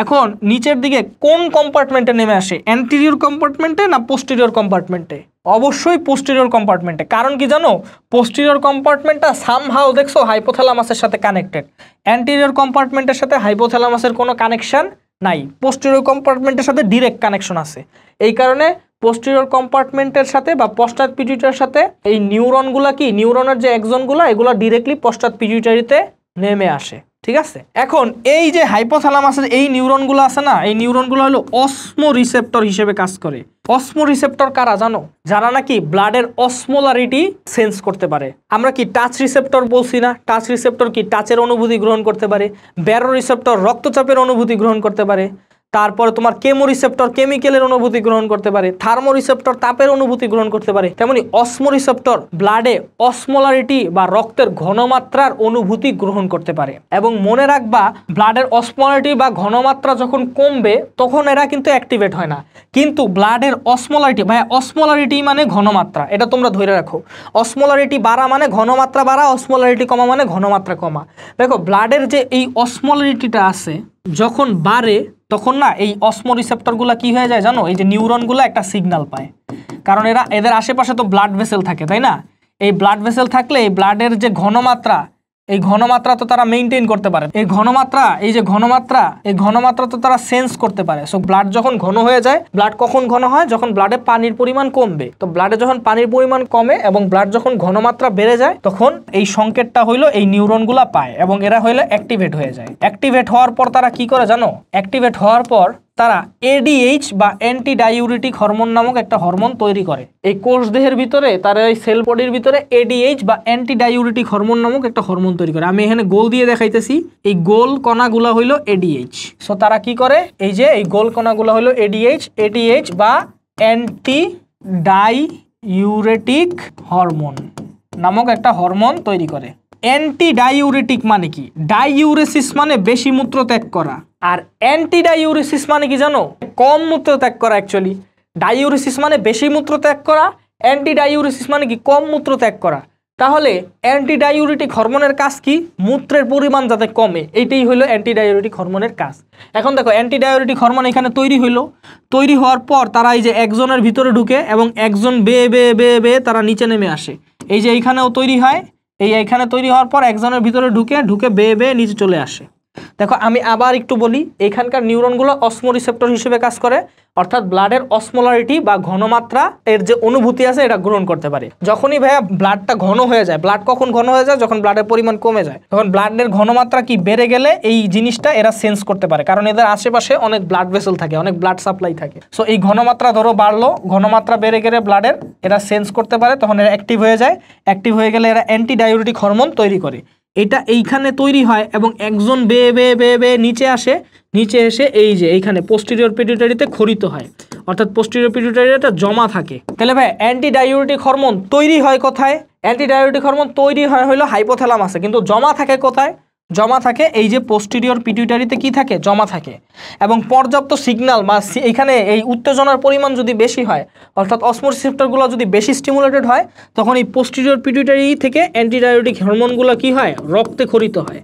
এখন নিচের দিকে কোন কম্পার্টমেন্টে নেমে আসে অ্যান্টিরিয়র কম্পার্টমেন্টে না পোস্টেরিয়র কম্পার্টমেন্টে অবশ্যই পোস্টেরিয়র কম্পার্টমেন্টে কারণ কি জানো পোস্টেরিয়র কম্পার্টমেন্টটা সামহাও দেখছো হাইপোথ্যালামাসের সাথে কানেক্টেড অ্যান্টেরিয়র কম্পার্টমেন্টের সাথে হাইপোথ্যালামাসের কোনো কানেকশান নাই পোস্টেরিয়র কম্পার্টমেন্টের সাথে ডিরেক্ট কানেকশন আছে এই কারণে পোস্টেরিয়র কম্পার্টমেন্টের সাথে বা পশ্চাৎ পিটিউটার সাথে এই নিউরনগুলা কি নিউরনের যে একজনগুলা এগুলো ডিরেক্টলি পশ্চাৎ পিটিউটারিতে নেমে আসে ঠিক আছে এখন এই যে আছে এই নিউরনগুলো আছে না এই নিউরনগুলো হলো অসমো রিসেপ্টর হিসেবে কাজ করে অসমো রিসেপ্টর কারা জানো যারা নাকি ব্লাডের অসমোলারিটি সেন্স করতে পারে আমরা কি টাচ রিসেপ্টর বলছি না টাচ রিসেপ্টর কি টাচের অনুভূতি গ্রহণ করতে পারে ব্যারো রিসেপ্টর রক্তচাপের অনুভূতি গ্রহণ করতে পারে তারপরে তোমার কেমোরিসেপ্টর কেমিক্যালের অনুভূতি গ্রহণ করতে পারে থার্মোরিসেপ্টর তাপের অনুভূতি গ্রহণ করতে পারে তেমনি রিসেপ্টর ব্লাডে অসমোলারিটি বা রক্তের ঘনমাত্রার অনুভূতি গ্রহণ করতে পারে এবং মনে রাখবা ব্লাডের অসমোলারিটি বা ঘনমাত্রা যখন কমবে তখন এরা কিন্তু অ্যাক্টিভেট হয় না কিন্তু ব্লাডের অসমোলারিটি ভাই অসমোলারিটি মানে ঘনমাত্রা এটা তোমরা ধরে রাখো অসমোলারিটি বাড়া মানে ঘনমাত্রা বাড়া অসমোলারিটি কমা মানে ঘনমাত্রা কমা দেখো ব্লাডের যে এই অসমোলারিটিটা আছে যখন বাড়ে তখন না এই অসমো রিসেপ্টরগুলো কি হয়ে যায় জানো এই যে নিউরনগুলো একটা সিগনাল পায় কারণ এরা এদের আশেপাশে তো ব্লাড ভেসেল থাকে তাই না এই ব্লাড ভেসেল থাকলে এই ব্লাডের যে ঘনমাত্রা এই ঘনমাত্রা তো তারা মেনটেন করতে পারে এই ঘনমাত্রা এই যে ঘনমাত্রা এই ঘনমাত্রা তো তারা সেন্স করতে পারে সো ব্লাড যখন ঘন হয়ে যায় ব্লাড কখন ঘন হয় যখন ব্লাডে পানির পরিমাণ কমবে তো ব্লাডে যখন পানির পরিমাণ কমে এবং ব্লাড যখন ঘনমাত্রা বেড়ে যায় তখন এই সংকেতটা হইলো এই নিউরনগুলা পায় এবং এরা হইলে অ্যাক্টিভেট হয়ে যায় অ্যাক্টিভেট হওয়ার পর তারা কি করে জানো অ্যাক্টিভেট হওয়ার পর তারা এডিএইচ বা অ্যান্টি হরমোন নামক একটা হরমোন তৈরি করে এই কোষ দেহের ভিতরে তারা এই সেল বডির ভিতরে এডিএইচ বা অ্যান্টি হরমোন নামক একটা হরমোন তৈরি করে আমি এখানে গোল দিয়ে দেখাইতেছি এই গোল কণাগুলা হইল এডিএইচ সো তারা কি করে এই যে এই গোল কণাগুলা হইল এডিএইচ এডিএইচ বা অ্যান্টি ডাইউরেটিক হরমোন নামক একটা হরমোন তৈরি করে অ্যান্টি মানে কি ডাইউরেসিস মানে বেশি মূত্র ত্যাগ করা আর অ্যান্টি মানে কি জানো কম মূত্র ত্যাগ করা অ্যাকচুয়ালি ডাইউরিসিস মানে বেশি মূত্র ত্যাগ করা অ্যান্টি মানে কি কম মূত্র ত্যাগ করা তাহলে অ্যান্টি হরমোনের কাজ কি মূত্রের পরিমাণ যাতে কমে এইটাই হলো অ্যান্টি হরমোনের কাজ এখন দেখো অ্যান্টি হরমোন এখানে তৈরি হলো তৈরি হওয়ার পর তারা এই যে একজনের ভিতরে ঢুকে এবং একজন বেয়ে বেয়ে বেয়ে বেয়ে তারা নিচে নেমে আসে এই যে এইখানেও তৈরি হয় এই এখানে তৈরি হওয়ার পর একজনের ভিতরে ঢুকে ঢুকে বেয়ে বেয়ে নিচে চলে আসে দেখো আমি আবার একটু বলি এখানকার নিউরনগুলো রিসেপ্টর হিসেবে কাজ করে অর্থাৎ ব্লাডের অসমোলারিটি বা ঘনমাত্রা এর যে অনুভূতি আছে এটা গ্রহণ করতে পারে যখনই ভাইয়া ব্লাডটা ঘন হয়ে যায় ব্লাড কখন ঘন হয়ে যায় যখন ব্লাডের পরিমাণ কমে যায় তখন ব্লাডের ঘনমাত্রা কি বেড়ে গেলে এই জিনিসটা এরা সেন্স করতে পারে কারণ এদের আশেপাশে অনেক ব্লাড ভেসেল থাকে অনেক ব্লাড সাপ্লাই থাকে সো এই ঘনমাত্রা ধরো বাড়লো ঘনমাত্রা বেড়ে গেলে ব্লাডের এরা সেন্স করতে পারে তখন এরা অ্যাক্টিভ হয়ে যায় অ্যাক্টিভ হয়ে গেলে এরা অ্যান্টি হরমোন তৈরি করে এটা এইখানে তৈরি হয় এবং একজন বেয়ে বেয়ে বেয়ে বেয়ে নিচে আসে নিচে এসে এই যে এইখানে পোস্টিরিয়র পিটুটারিতে খরিত হয় অর্থাৎ পোস্টেরিয়র এটা জমা থাকে তাহলে ভাই অ্যান্টি ডায়োটিক হরমোন তৈরি হয় কোথায় অ্যান্টি ডায়োটিক হরমোন তৈরি হয় হলো হাইপোথ্যালামাসে কিন্তু জমা থাকে কোথায় জমা থাকে এই যে পোস্টিরিয়র পিটিউটারিতে কি থাকে জমা থাকে এবং পর্যাপ্ত সিগনাল বা এখানে এই উত্তেজনার পরিমাণ যদি বেশি হয় অর্থাৎ অসমোসিপ্টারগুলো যদি বেশি স্টিমুলেটেড হয় তখন এই পোস্টিরিয়র পিটিউটারি থেকে অ্যান্টিডায়োটিক হরমোনগুলো কি হয় রক্তে খরিত হয়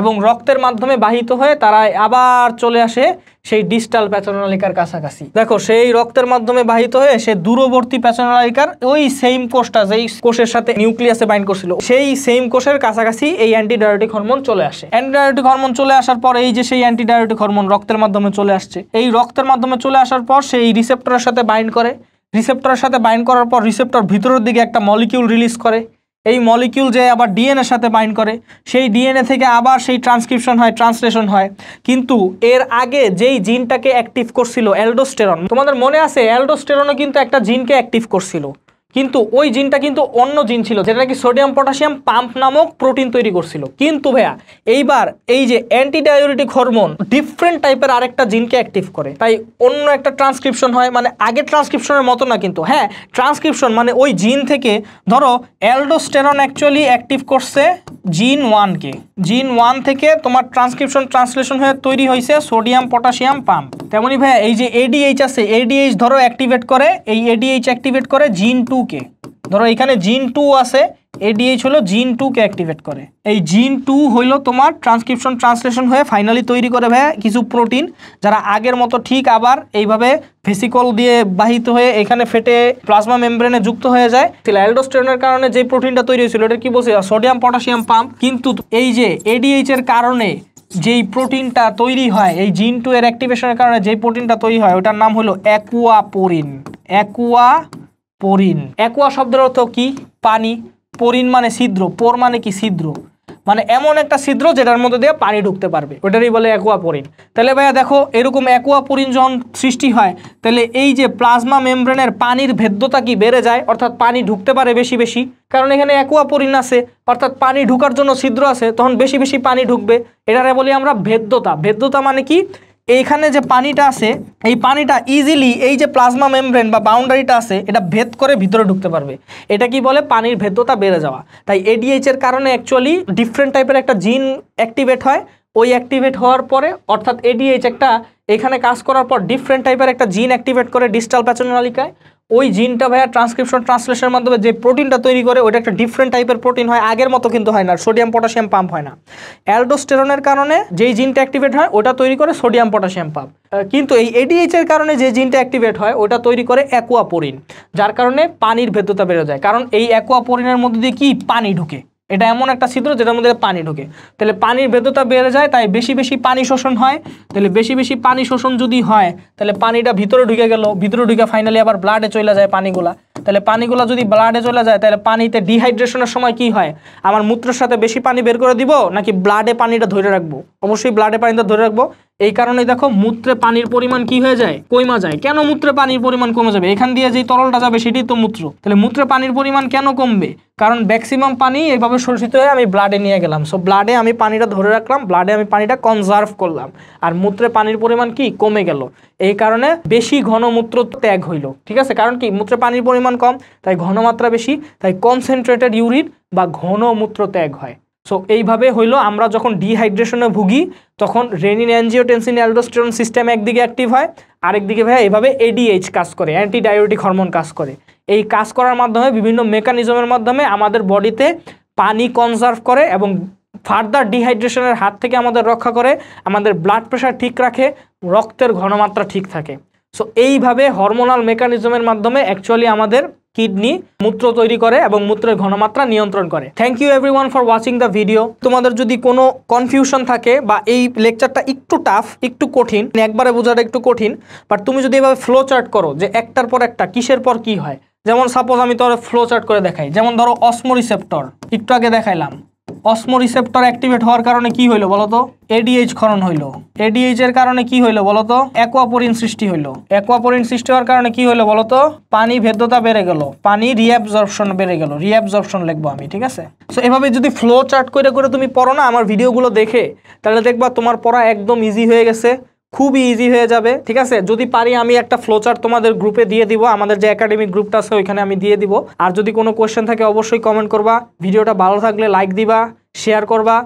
এবং রক্তের মাধ্যমে বাহিত হয়ে তারা আবার চলে আসে সেই ডিজিটাল প্যাচনালিকার কাছাকাছি দেখো সেই রক্তের মাধ্যমে বাহিত হয়ে সে দূরবর্তী প্যাচনালিকার ওই সেম কোষটা যেই কোষের সাথে নিউক্লিয়াসে বাইন্ড করছিল সেই সেম কোষের কাছাকাছি এই অ্যান্টিডায়োটিক হরমোন চলে আসে অ্যান্টিডায়োটিক হরমোন চলে আসার পর এই যে সেই অ্যান্টিডায়োটিক হরমোন রক্তের মাধ্যমে চলে আসছে এই রক্তের মাধ্যমে চলে আসার পর সেই রিসেপ্টরের সাথে বাইন্ড করে রিসেপ্টরের সাথে বাইন্ড করার পর রিসেপ্টর ভিতরের দিকে একটা মলিকিউল রিলিজ করে এই মলিকিউল যে আবার ডিএনএর সাথে বাইন্ড করে সেই ডিএনএ থেকে আবার সেই ট্রান্সক্রিপশন হয় ট্রান্সলেশন হয় কিন্তু এর আগে যেই জিনটাকে অ্যাক্টিভ করছিল অ্যালডোস্টেরন তোমাদের মনে আছে অ্যালডোস্টেরনও কিন্তু একটা জিনকে অ্যাক্টিভ করছিল কিন্তু ওই জিনটা কিন্তু অন্য জিন ছিল যেটা নাকি সোডিয়াম পটাশিয়াম পাম্প নামক প্রোটিন তৈরি করছিল কিন্তু ভাইয়া এইবার এই যে অ্যান্টিডায়োরিটিক হরমোন ডিফারেন্ট টাইপের আরেকটা জিনকে অ্যাক্টিভ করে তাই অন্য একটা ট্রান্সক্রিপশন হয় মানে আগের ট্রান্সক্রিপশনের মতো না কিন্তু হ্যাঁ ট্রান্সক্রিপশন মানে ওই জিন থেকে ধরো অ্যালডোস্টেরন অ্যাকচুয়ালি অ্যাক্টিভ করছে জিন ওয়ানকে জিন ওয়ান থেকে তোমার ট্রান্সক্রিপশন ট্রান্সলেশন হয়ে তৈরি হয়েছে সোডিয়াম পটাশিয়াম পাম্প তেমনি ভাইয়া এই যে এডিএইচ আছে এডিএইচ ধরো অ্যাক্টিভেট করে এই এডিএইচ অ্যাক্টিভেট করে জিন টু টুকে ধরো এখানে জিন টু আছে এডিএইচ হলো জিন টুকে অ্যাক্টিভেট করে এই জিন টু হইলো তোমার ট্রান্সক্রিপশন ট্রান্সলেশন হয়ে ফাইনালি তৈরি করে ভাইয়া কিছু প্রোটিন যারা আগের মতো ঠিক আবার এইভাবে ফেসিকল দিয়ে বাহিত হয়ে এখানে ফেটে প্লাজমা মেমব্রেনে যুক্ত হয়ে যায় অ্যালডোস্টেরনের কারণে যে প্রোটিনটা তৈরি হয়েছিল এটা কি বলছে সোডিয়াম পটাশিয়াম পাম্প কিন্তু এই যে এডিএইচ এর কারণে যেই প্রোটিনটা তৈরি হয় এই জিন টু এর অ্যাক্টিভেশনের কারণে যেই প্রোটিনটা তৈরি হয় ওটার নাম হলো অ্যাকুয়াপোরিন অ্যাকুয়া পরিন একুয়া শব্দের অর্থ কি পানি পরিন মানে ছিদ্র পর মানে কি ছিদ্র মানে এমন একটা ছিদ্র যেটার মধ্যে দিয়ে পানি ঢুকতে পারবে ওটারই বলে অ্যাকোয়াপোরিন তাহলে ভাইয়া দেখো এরকম অ্যাকোয়াপোরিন যখন সৃষ্টি হয় তাহলে এই যে প্লাজমা মেমব্রেনের পানির ভেদ্যতা কি বেড়ে যায় অর্থাৎ পানি ঢুকতে পারে বেশি বেশি কারণ এখানে অ্যাকোয়াপোরিন আছে অর্থাৎ পানি ঢুকার জন্য ছিদ্র আছে তখন বেশি বেশি পানি ঢুকবে এটারে বলি আমরা ভেদ্যতা ভেদ্যতা মানে কি এইখানে যে পানিটা আছে এই পানিটা ইজিলি এই যে প্লাজমা মেমব্রেন বা বাউন্ডারিটা আছে এটা ভেদ করে ভিতরে ঢুকতে পারবে এটা কি বলে পানির ভেদ্যতা বেড়ে যাওয়া তাই এডিএইচের কারণে অ্যাকচুয়ালি ডিফারেন্ট টাইপের একটা জিন অ্যাক্টিভেট হয় ওই অ্যাক্টিভেট হওয়ার পরে অর্থাৎ এডিএইচ একটা এখানে কাজ করার পর ডিফারেন্ট টাইপের একটা জিন অ্যাক্টিভেট করে ডিস্টাল প্যাচনালিকায় ওই জিনটা ভাইয়া ট্রান্সক্রিপশন ট্রান্সলেশনের মাধ্যমে যে প্রোটিনটা তৈরি করে ওইটা একটা ডিফারেন্ট টাইপের প্রোটিন হয় আগের মতো কিন্তু হয় না সোডিয়াম পটাশিয়াম পাম্প হয় না অ্যালডোস্টেরনের কারণে যেই জিনটা অ্যাক্টিভেট হয় ওটা তৈরি করে সোডিয়াম পটাশিয়াম পাম্প কিন্তু এই এডিএইচের কারণে যে জিনটা অ্যাক্টিভেট হয় ওটা তৈরি করে অ্যাকোয়াপোরিন যার কারণে পানির ভেদ্যতা বেড়ে যায় কারণ এই অ্যাকোয়াপোরিনের মধ্যে দিয়ে কি পানি ঢুকে এটা এমন একটা ছিদ্র যেটার মধ্যে পানি ঢোকে তাহলে পানির ভেদ্যতা বেড়ে যায় তাই বেশি বেশি পানি শোষণ হয় তাহলে বেশি বেশি পানি শোষণ যদি হয় তাহলে পানিটা ভিতরে ঢুকে গেল ভিতরে ঢুকে ফাইনালি আবার ব্লাডে চলে যায় পানিগুলা তাহলে পানিগুলো যদি ব্লাডে চলে যায় তাহলে পানিতে ডিহাইড্রেশনের সময় কি হয় আমার মূত্রের সাথে বেশি পানি বের করে দিব নাকি ব্লাডে পানিটা ধরে রাখবো অবশ্যই ব্লাডে পানিটা ধরে রাখবো এই কারণে দেখো মূত্রে পানির পরিমাণ কি হয়ে যায় কমা যায় কেন মূত্রে পানির পরিমাণ কমে যাবে এখান দিয়ে যে তরলটা যাবে সেটি তো মূত্র তাহলে মূত্রে পানির পরিমাণ কেন কমবে কারণ ম্যাক্সিমাম পানি এইভাবে শোষিত হয়ে আমি ব্লাডে নিয়ে গেলাম সো ব্লাডে আমি পানিটা ধরে রাখলাম ব্লাডে আমি পানিটা কনজার্ভ করলাম আর মূত্রে পানির পরিমাণ কি কমে গেল এই কারণে বেশি ঘন মূত্র ত্যাগ হইল ঠিক আছে কারণ কি মূত্রে পানির পরিমাণ কম তাই ঘনমাত্রা বেশি তাই কনসেন্ট্রেটেড ইউরিন বা ঘন মূত্র ত্যাগ হয় সো এইভাবে হইলো আমরা যখন ডিহাইড্রেশনে ভুগি তখন রেনিন অ্যানজিওটেনসিন অ্যালডোস্টেরন সিস্টেম একদিকে অ্যাক্টিভ হয় আরেকদিকে ভাইয়া এভাবে এডিএইচ কাজ করে অ্যান্টি ডায়াবেটিক হরমোন কাজ করে এই কাজ করার মাধ্যমে বিভিন্ন মেকানিজমের মাধ্যমে আমাদের বডিতে পানি কনজার্ভ করে এবং ফার্দার ডিহাইড্রেশনের হাত থেকে আমাদের রক্ষা করে আমাদের ব্লাড প্রেশার ঠিক রাখে রক্তের ঘনমাত্রা ঠিক থাকে সো এইভাবে হরমোনাল মেকানিজমের মাধ্যমে অ্যাকচুয়ালি আমাদের কিডনি মূত্র তৈরি করে এবং মূত্রের ঘনমাত্রা নিয়ন্ত্রণ করে thank you everyone for watching the video তোমাদের যদি কোনো কনফিউশন থাকে বা এই লেকচারটা একটু টাফ একটু কঠিন মানে একবারে বোঝাটা একটু কঠিন বাট তুমি যদি এভাবে ফ্লো চার্ট করো যে একটার পর একটা কিসের পর কি হয় যেমন সাপোজ আমি তোমার ফ্লো চার্ট করে দেখাই যেমন ধরো রিসেপ্টর একটু আগে দেখাইলাম রিসেপ্টর অ্যাক্টিভেট হওয়ার কারণে কি হইলো বলতো এডিএইচ ক্ষরণ হইলো এডিএইচ এর কারণে কি হইলো বলতো অ্যাকোয়াপোরিন সৃষ্টি হইলো অ্যাকোয়াপোরিন সৃষ্টি হওয়ার কারণে কি হইলো বলতো পানি ভেদ্যতা বেড়ে গেল পানি রিঅ্যাবজর্পশন বেড়ে গেল রিঅ্যাবজর্পশন লিখবো আমি ঠিক আছে সো এভাবে যদি ফ্লো চার্ট করে করে তুমি পড়ো না আমার ভিডিওগুলো দেখে তাহলে দেখবা তোমার পড়া একদম ইজি হয়ে গেছে খুবই ইজি হয়ে যাবে ঠিক আছে যদি পারি আমি একটা ফ্লোচার তোমাদের গ্রুপে দিয়ে দিব আমাদের যে একাডেমিক গ্রুপটা আছে ওইখানে আমি দিয়ে দিব আর যদি কোনো কোয়েশ্চেন থাকে অবশ্যই কমেন্ট করবা ভিডিওটা ভালো থাকলে লাইক দিবা শেয়ার করবা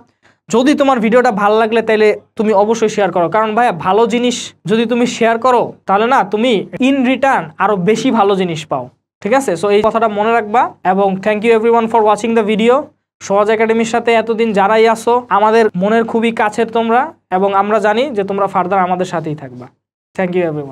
যদি তোমার ভিডিওটা ভালো লাগলে তাহলে তুমি অবশ্যই শেয়ার করো কারণ ভাইয়া ভালো জিনিস যদি তুমি শেয়ার করো তাহলে না তুমি ইন রিটার্ন আরও বেশি ভালো জিনিস পাও ঠিক আছে সো এই কথাটা মনে রাখবা এবং thank you everyone for watching the video সহজ একাডেমির সাথে এতদিন যারাই আসো আমাদের মনের খুবই কাছের তোমরা এবং আমরা জানি যে তোমরা ফার্দার আমাদের সাথেই থাকবা থ্যাংক ইউ এভরিওয়ান